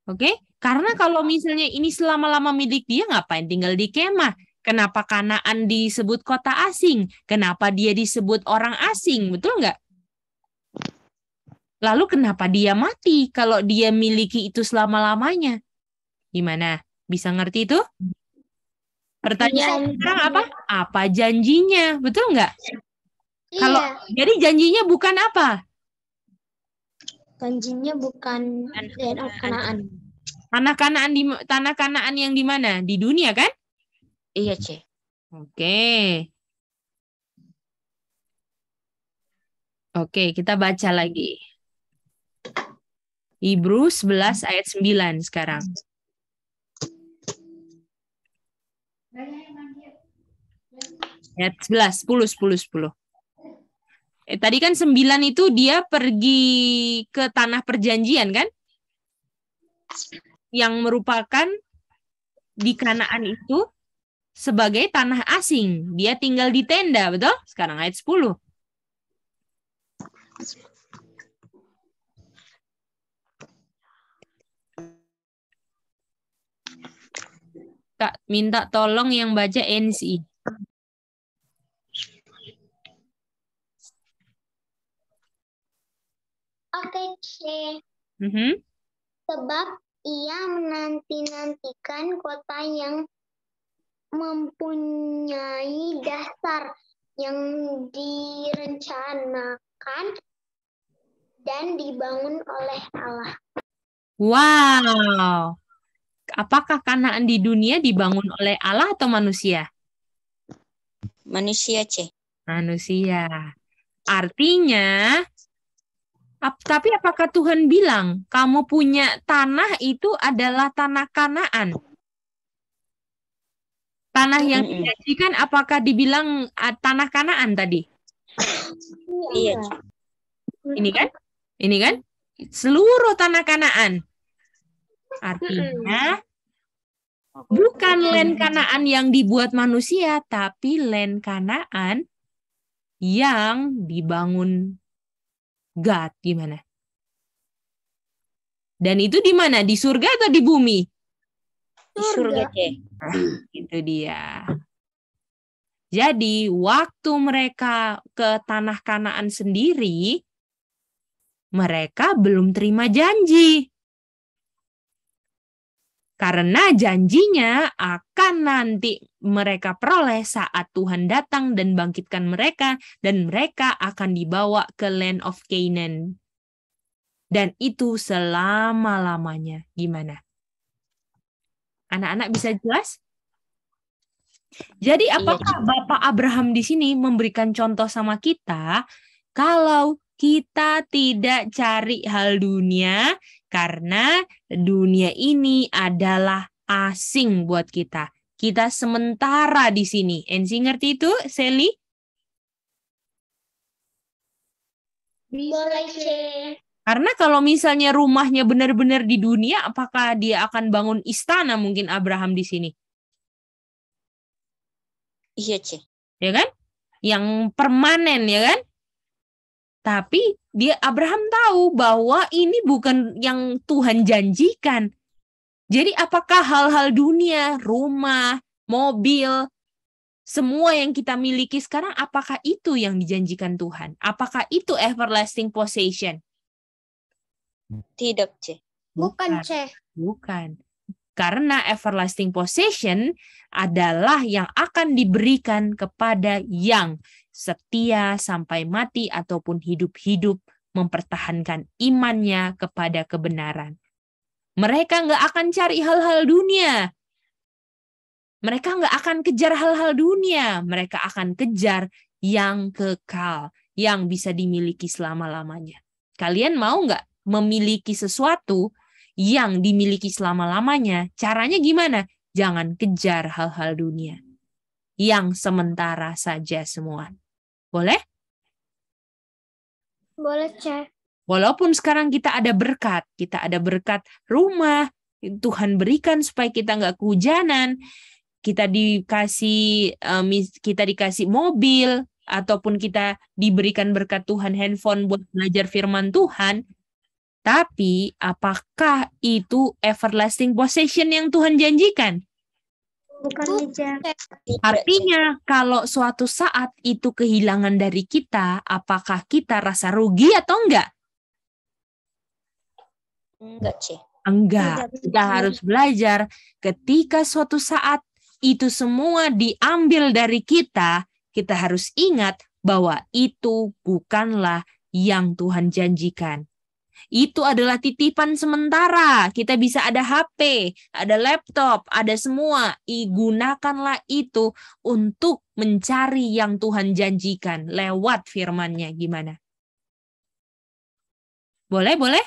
Oke, karena kalau misalnya ini selama-lama milik dia ngapain tinggal di kemah? Kenapa Kanaan disebut kota asing? Kenapa dia disebut orang asing? Betul nggak? Lalu kenapa dia mati kalau dia miliki itu selama-lamanya? Gimana? Bisa ngerti itu? Pertanyaan iya, iya. sekarang apa? Apa janjinya? Betul nggak? Iya. Kalau jadi janjinya bukan apa? Janjinya bukan tanah kanaan. Tanah kanaan di tanah kanaan yang di mana? Di dunia kan? Iya, C. Oke. Oke, kita baca lagi. Ibrus 11 ayat 9 sekarang. Ya, 11, 10, 10, 10. Eh, tadi kan 9 itu dia pergi ke tanah perjanjian kan? Yang merupakan di Kanaan itu sebagai tanah asing. Dia tinggal di tenda, betul? Sekarang ayat 10. Kak, minta tolong yang baca NCI. Oke, C. Mm -hmm. Sebab ia menanti-nantikan kota yang mempunyai dasar yang direncanakan dan dibangun oleh Allah. Wow. Apakah kanaan di dunia dibangun oleh Allah atau manusia? Manusia, C. Manusia. Artinya, Ap tapi apakah Tuhan bilang kamu punya tanah itu adalah tanah Kanaan? Tanah yang dijanjikan apakah dibilang uh, tanah Kanaan tadi? Iya. iya. Ini kan? Ini kan? Seluruh tanah Kanaan. Artinya bukan land Kanaan yang dibuat manusia, tapi land Kanaan yang dibangun God gimana? Dan itu di mana? Di surga atau di bumi? Di surga. Nah, itu dia. Jadi waktu mereka ke tanah Kanaan sendiri, mereka belum terima janji. Karena janjinya akan nanti mereka peroleh saat Tuhan datang dan bangkitkan mereka, dan mereka akan dibawa ke land of Canaan. Dan itu selama-lamanya. Gimana? Anak-anak bisa jelas? Jadi iya. apakah Bapak Abraham di sini memberikan contoh sama kita kalau kita tidak cari hal dunia karena dunia ini adalah asing buat kita kita sementara di sini. Ensi ngerti itu, Sally? Boleh, Karena kalau misalnya rumahnya benar-benar di dunia, apakah dia akan bangun istana mungkin Abraham di sini? Iya, Ce. Ya kan? Yang permanen, ya kan? Tapi dia Abraham tahu bahwa ini bukan yang Tuhan janjikan. Jadi apakah hal-hal dunia, rumah, mobil, semua yang kita miliki sekarang apakah itu yang dijanjikan Tuhan? Apakah itu everlasting possession? Tidak, C. Bukan, C. Bukan. Karena everlasting possession adalah yang akan diberikan kepada yang setia sampai mati ataupun hidup-hidup mempertahankan imannya kepada kebenaran. Mereka nggak akan cari hal-hal dunia. Mereka nggak akan kejar hal-hal dunia. Mereka akan kejar yang kekal, yang bisa dimiliki selama-lamanya. Kalian mau nggak memiliki sesuatu yang dimiliki selama-lamanya? Caranya gimana? Jangan kejar hal-hal dunia. Yang sementara saja semua. Boleh? Boleh, Cek. Walaupun sekarang kita ada berkat, kita ada berkat rumah, Tuhan berikan supaya kita nggak kehujanan, kita dikasih eh, kita dikasih mobil ataupun kita diberikan berkat Tuhan handphone buat belajar firman Tuhan, tapi apakah itu everlasting possession yang Tuhan janjikan? Bukan Artinya kalau suatu saat itu kehilangan dari kita, apakah kita rasa rugi atau enggak? Enggak, sih. Enggak, kita harus belajar ketika suatu saat itu semua diambil dari kita, kita harus ingat bahwa itu bukanlah yang Tuhan janjikan. Itu adalah titipan sementara. Kita bisa ada HP, ada laptop, ada semua. gunakanlah itu untuk mencari yang Tuhan janjikan lewat FirmanNya Gimana? Boleh, boleh?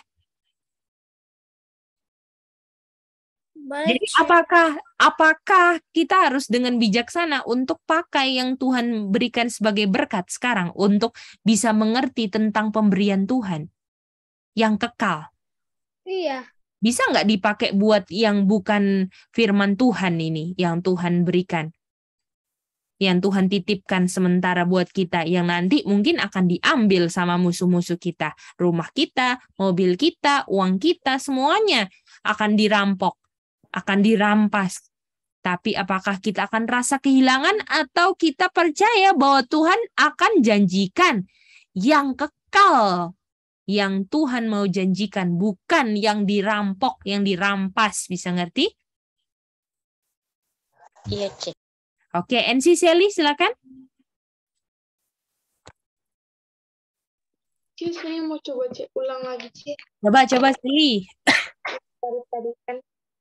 Baik. Jadi apakah apakah kita harus dengan bijaksana untuk pakai yang Tuhan berikan sebagai berkat sekarang untuk bisa mengerti tentang pemberian Tuhan yang kekal? Iya. Bisa nggak dipakai buat yang bukan firman Tuhan ini yang Tuhan berikan? yang Tuhan titipkan sementara buat kita yang nanti mungkin akan diambil sama musuh-musuh kita. Rumah kita, mobil kita, uang kita, semuanya akan dirampok akan dirampas. Tapi apakah kita akan rasa kehilangan atau kita percaya bahwa Tuhan akan janjikan yang kekal yang Tuhan mau janjikan, bukan yang dirampok, yang dirampas. Bisa ngerti? Iya, Cik. Oke, NC Sally silakan. Cik, saya mau coba cek ulang lagi, Cik. Coba, coba, Sally. Tadi, tadi kan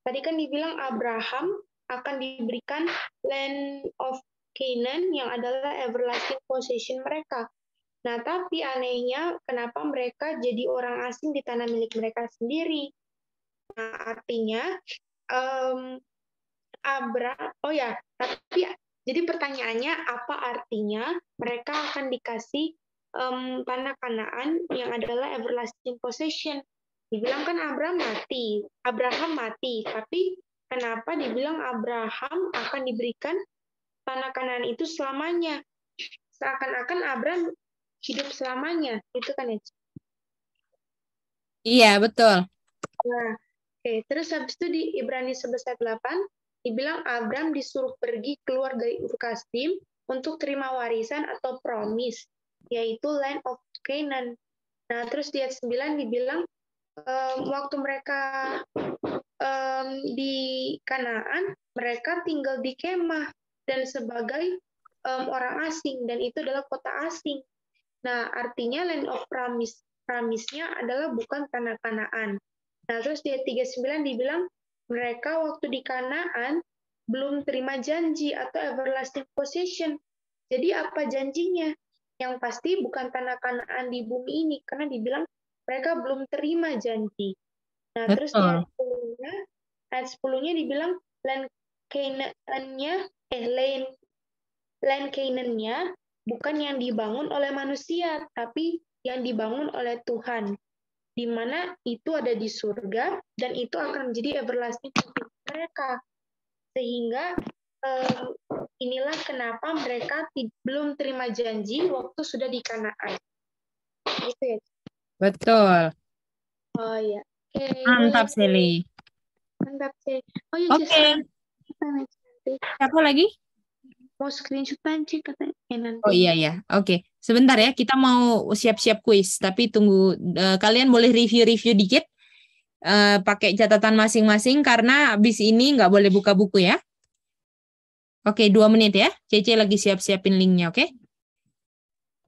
Tadi kan dibilang Abraham akan diberikan land of Canaan yang adalah everlasting possession mereka. Nah, tapi anehnya kenapa mereka jadi orang asing di tanah milik mereka sendiri? Nah, artinya um, Abra, oh ya, tapi jadi pertanyaannya apa artinya mereka akan dikasih um, tanah Kanaan yang adalah everlasting possession? dibilang kan Abraham mati, Abraham mati, tapi kenapa dibilang Abraham akan diberikan tanah kanan itu selamanya? Seakan-akan Abraham hidup selamanya, itu kan ya? Iya, betul. Nah, oke. Okay. Terus habis itu di Ibrani sebesar 8, dibilang Abraham disuruh pergi keluar dari Ur Kasdim untuk terima warisan atau promis, yaitu land of Canaan. Nah, terus di ayat 9 dibilang um, waktu mereka um, di Kanaan, mereka tinggal di kemah dan sebagai um, orang asing dan itu adalah kota asing. Nah, artinya land of promise promise-nya adalah bukan tanah Kanaan. Nah, terus di 39 dibilang mereka waktu di Kanaan belum terima janji atau everlasting possession. Jadi apa janjinya? Yang pasti bukan tanah Kanaan di bumi ini karena dibilang mereka belum terima janji. Nah, Betul. terus ayat 10-nya, ayat 10-nya dibilang lain kainannya eh lain lain kainannya bukan yang dibangun oleh manusia, tapi yang dibangun oleh Tuhan. Di mana itu ada di surga dan itu akan menjadi everlasting untuk mereka. Sehingga eh, inilah kenapa mereka belum terima janji waktu sudah di Kanaan. Gitu ya. Betul. Oh iya. Okay. Mantap, Sili. Mantap, Seli. Oh iya, Oke. Okay. Siapa lagi? Mau oh, screenshot nanti katanya. Eh, oh iya iya Oke. Okay. Sebentar ya, kita mau siap-siap kuis, tapi tunggu uh, kalian boleh review-review dikit. Uh, pakai catatan masing-masing karena abis ini nggak boleh buka buku ya. Oke, dua menit ya. Cece lagi siap-siapin linknya, oke? Okay?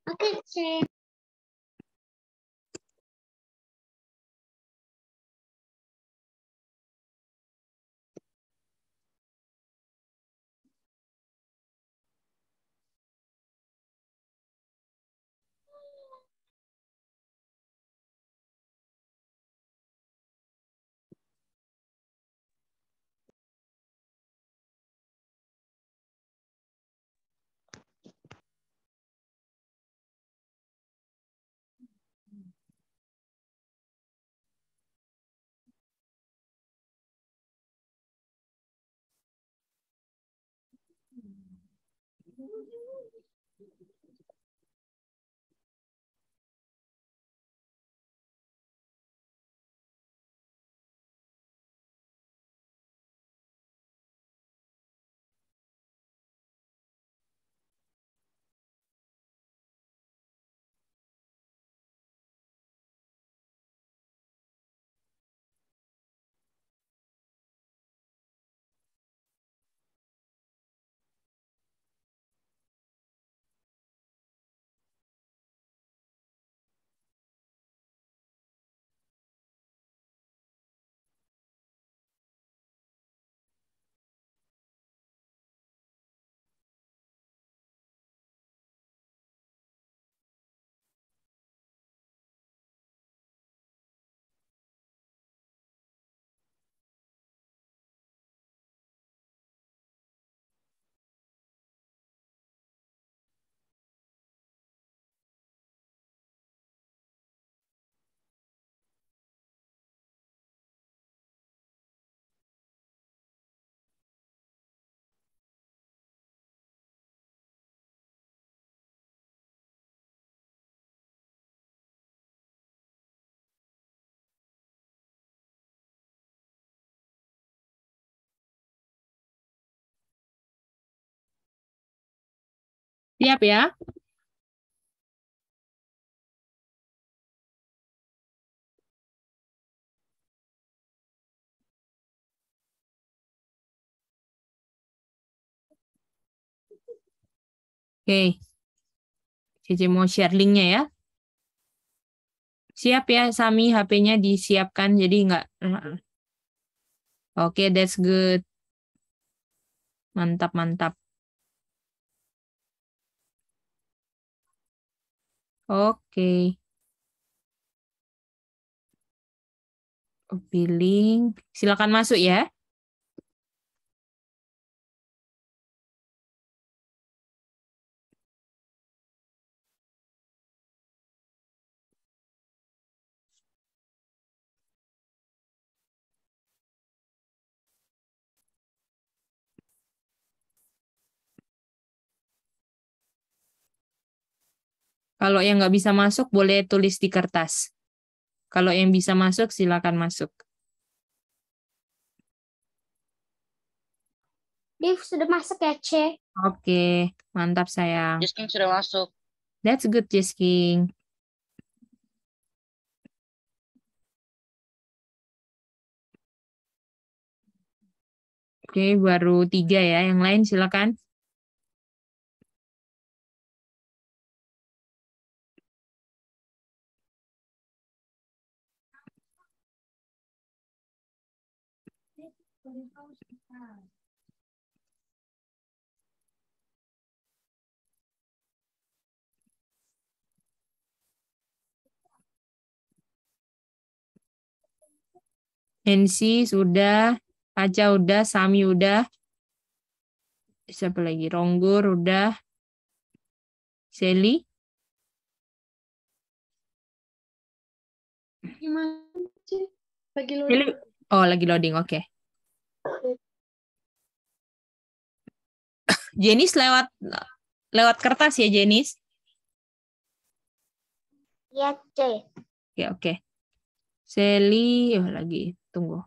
Oke, okay, Cece. Siap ya? Oke. Cici mau share linknya ya. Siap ya, Sami HP-nya disiapkan, jadi nggak... Oke, okay, that's good. Mantap, mantap. Oke. Okay. Billing, silakan masuk ya. Kalau yang nggak bisa masuk, boleh tulis di kertas. Kalau yang bisa masuk, silakan masuk. Dev sudah masuk ya, C. Oke, okay. mantap sayang. Jess sudah masuk. That's good, Jess Oke, okay, baru tiga ya. Yang lain silakan. Hensi sudah, Aca udah, Sami udah, siapa lagi? Ronggur udah, Sally. Lagi Oh, lagi loading, oke. Okay. Jenis lewat lewat kertas ya Jenis? Ya C. Ya oke. Ya, okay. Seli oh, lagi tunggu.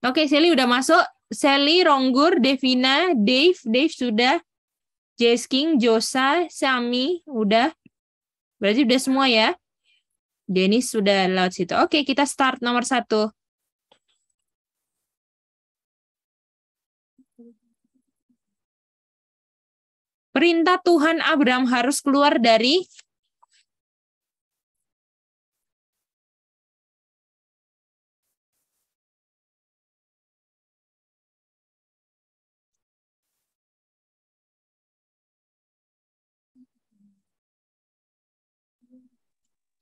Oke, okay, Seli udah masuk. Sally, Ronggur, Devina, Dave, Dave sudah, jess king Josa, Sami, udah. Berarti udah semua ya. Dennis sudah lewat situ. Oke, kita start nomor satu. perintah Tuhan Abraham harus keluar dari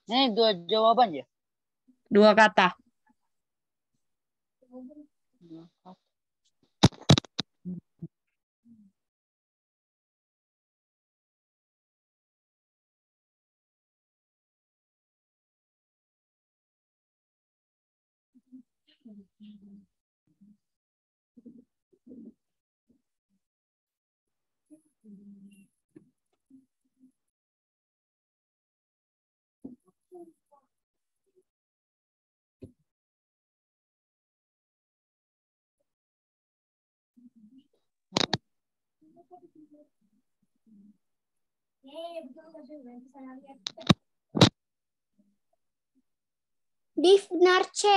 Ini dua jawaban ya? Dua kata. Div Narce.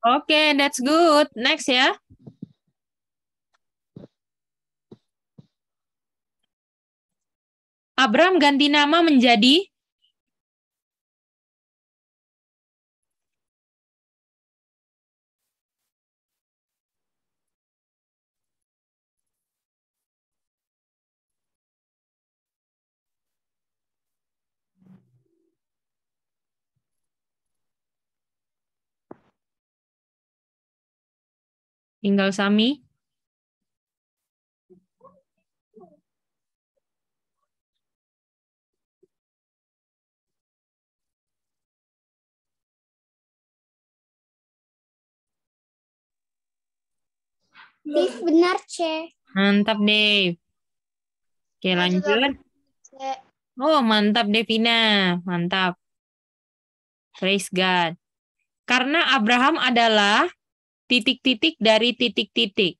Oke, okay, that's good. Next ya. Abram ganti nama menjadi Tinggal Sami. Dave benar C. Mantap Dave. Oke lanjut. Oh mantap Devina, mantap. Praise God. Karena Abraham adalah titik-titik dari titik-titik.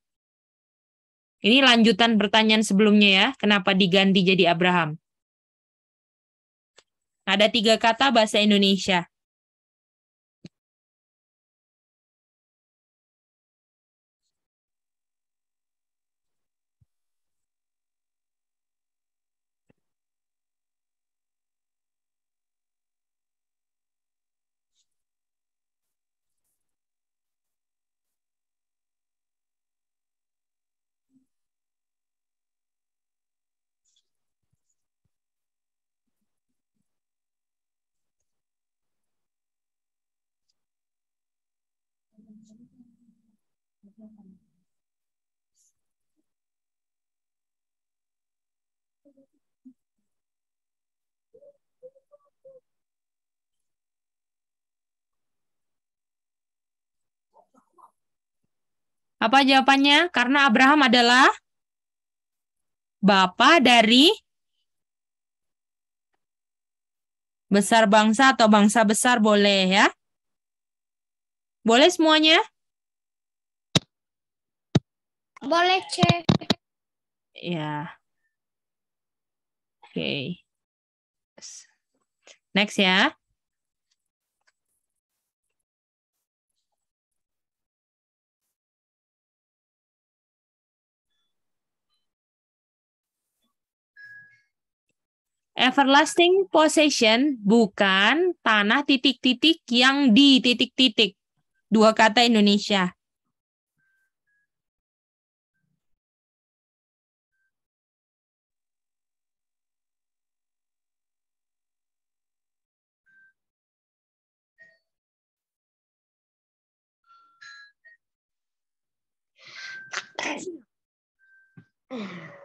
Ini lanjutan pertanyaan sebelumnya ya, kenapa diganti jadi Abraham. Ada tiga kata bahasa Indonesia. Apa jawabannya? Karena Abraham adalah bapak dari besar bangsa atau bangsa besar boleh ya. Boleh semuanya? Boleh, C. Ya. Oke. Okay. Next ya. everlasting possession bukan tanah titik-titik yang di titik-titik. Dua kata Indonesia.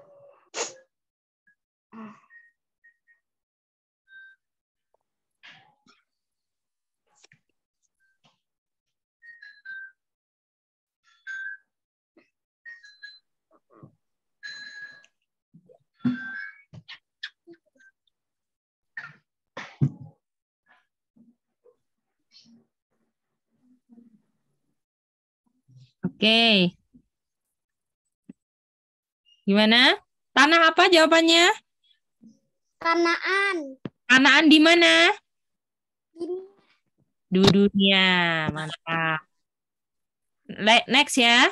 Oke. Okay. Gimana? Tanah apa jawabannya? Kanaan. Kanaan di mana? Di dunia. Mantap. Next ya.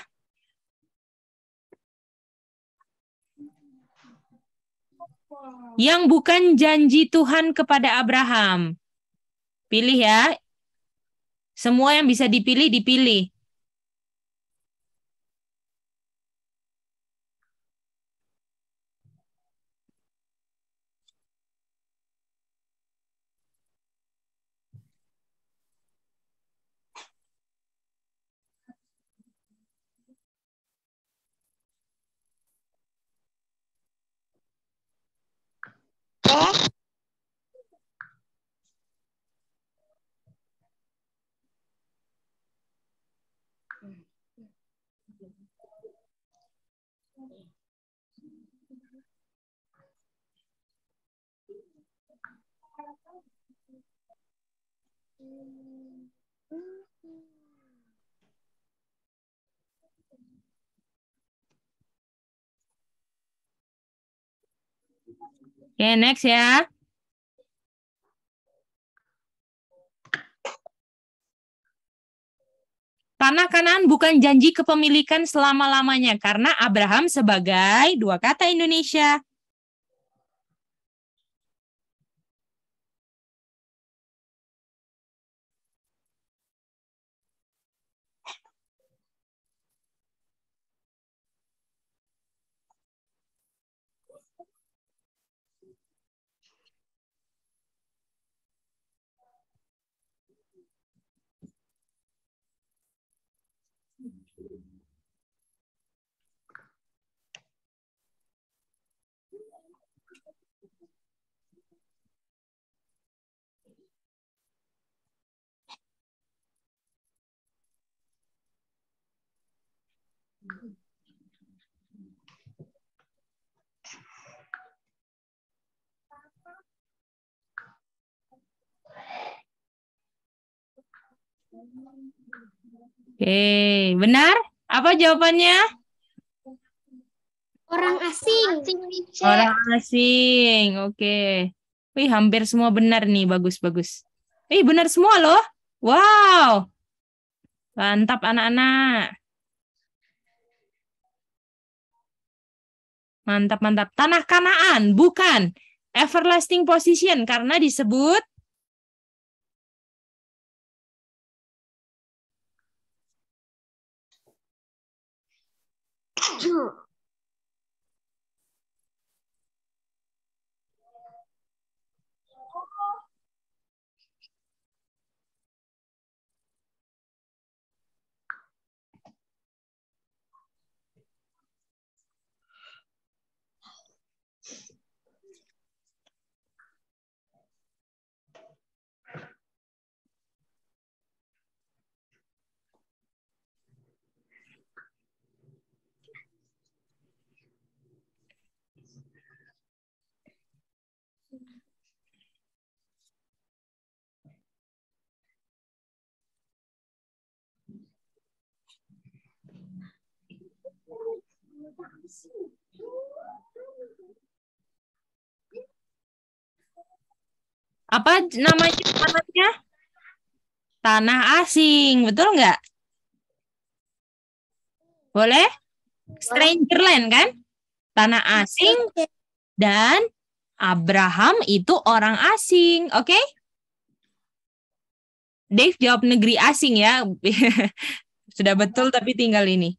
Yang bukan janji Tuhan kepada Abraham. Pilih ya. Semua yang bisa dipilih, dipilih. Mm-hmm. Oke, okay, next ya. Tanah kanan bukan janji kepemilikan selama-lamanya karena Abraham sebagai dua kata Indonesia Oke, benar? Apa jawabannya? Orang asing. Orang asing. Oke. Wih, hampir semua benar nih. Bagus-bagus. Wih, benar semua loh. Wow. Mantap anak-anak. Mantap, mantap. Tanah kanaan, bukan. Everlasting position, karena disebut Apa namanya tanahnya? Tanah asing, betul nggak? Boleh? Strangerland kan? Tanah asing dan Abraham itu orang asing, oke? Okay? Dave jawab negeri asing ya. Sudah betul tapi tinggal ini.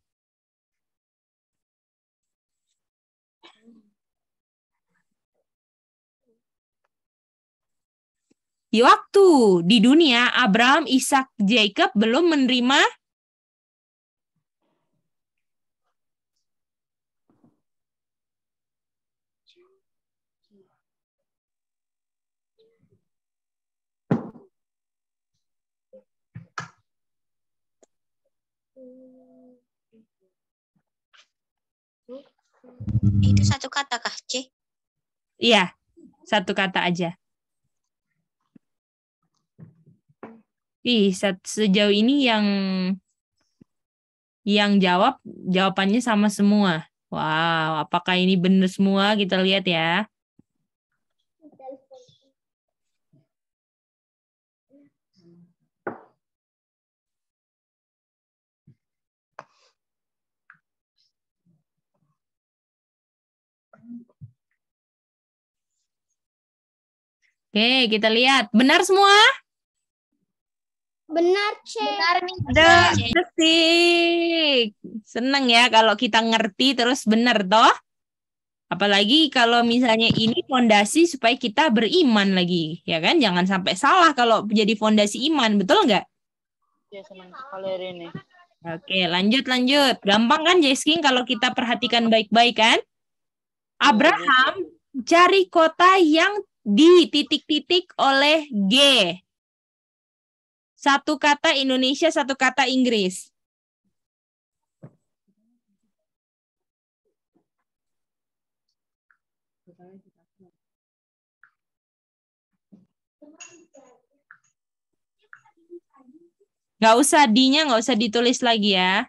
Di waktu di dunia, Abraham, Ishak, Jacob belum menerima Itu satu kata kah, C? Iya, satu kata aja. Ih, sejauh ini yang yang jawab jawabannya sama semua. Wow, apakah ini benar semua? Kita lihat ya. Oke, kita lihat. Benar semua? Benar, C. Benar, nih. Detik. Seneng ya kalau kita ngerti terus benar toh. Apalagi kalau misalnya ini fondasi supaya kita beriman lagi, ya kan? Jangan sampai salah kalau jadi fondasi iman, betul nggak? Ya, senang sekali hari ini. Oke, lanjut lanjut. Gampang kan Jesking kalau kita perhatikan baik-baik kan? Abraham cari kota yang di titik-titik oleh G. Satu kata Indonesia, satu kata Inggris. Gak usah D-nya gak usah ditulis lagi ya.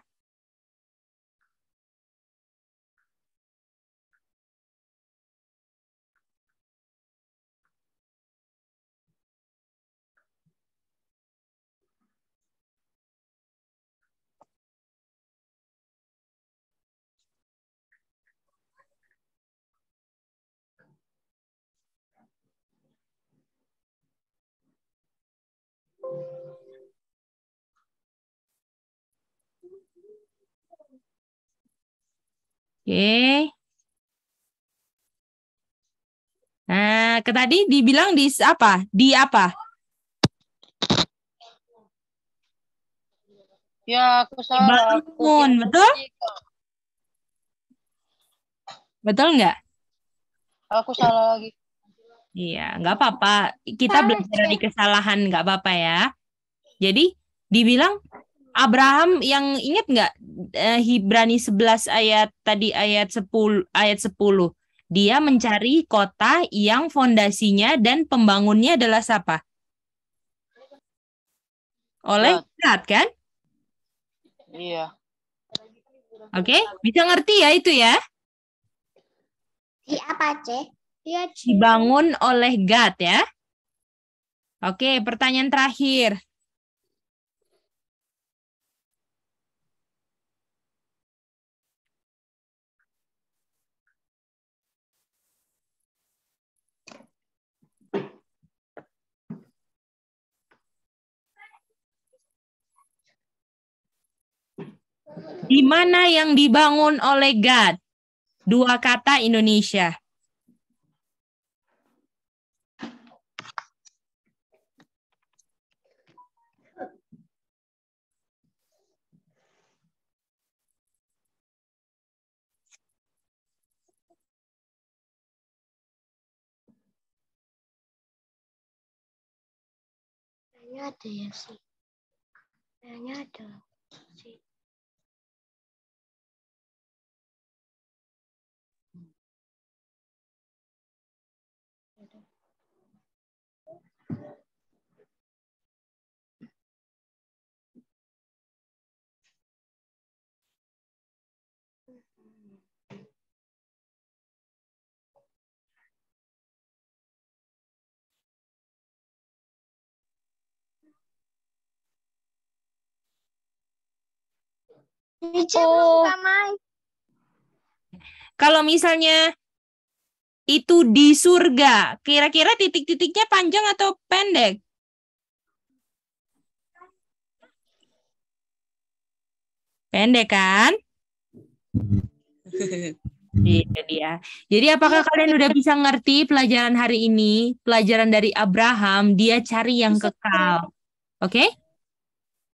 Oke. Nah, ke tadi dibilang di apa? Di apa? Ya, aku salah. Bangun, betul? Betul nggak? Aku salah lagi. Iya, nggak apa-apa. Kita belajar dari kesalahan, nggak apa-apa ya. Jadi, dibilang Abraham yang ingat nggak uh, eh, Ibrani 11 ayat tadi ayat 10 ayat 10. Dia mencari kota yang fondasinya dan pembangunnya adalah siapa? Oleh ya. Tuhan kan? Iya. Oke, okay? bisa ngerti ya itu ya? Di apa, C? Iya, Dibangun oleh God ya. Oke, okay, pertanyaan terakhir. Di mana yang dibangun oleh God? Dua kata Indonesia. Kayaknya ada ya sih. Kayaknya ada. oh. Kalau misalnya itu di surga, kira-kira titik-titiknya panjang atau pendek? Pendek kan? Hmm. Iya dia. Jadi apakah iya. kalian udah bisa ngerti pelajaran hari ini? Pelajaran dari Abraham, dia cari yang kekal. Oke? Okay?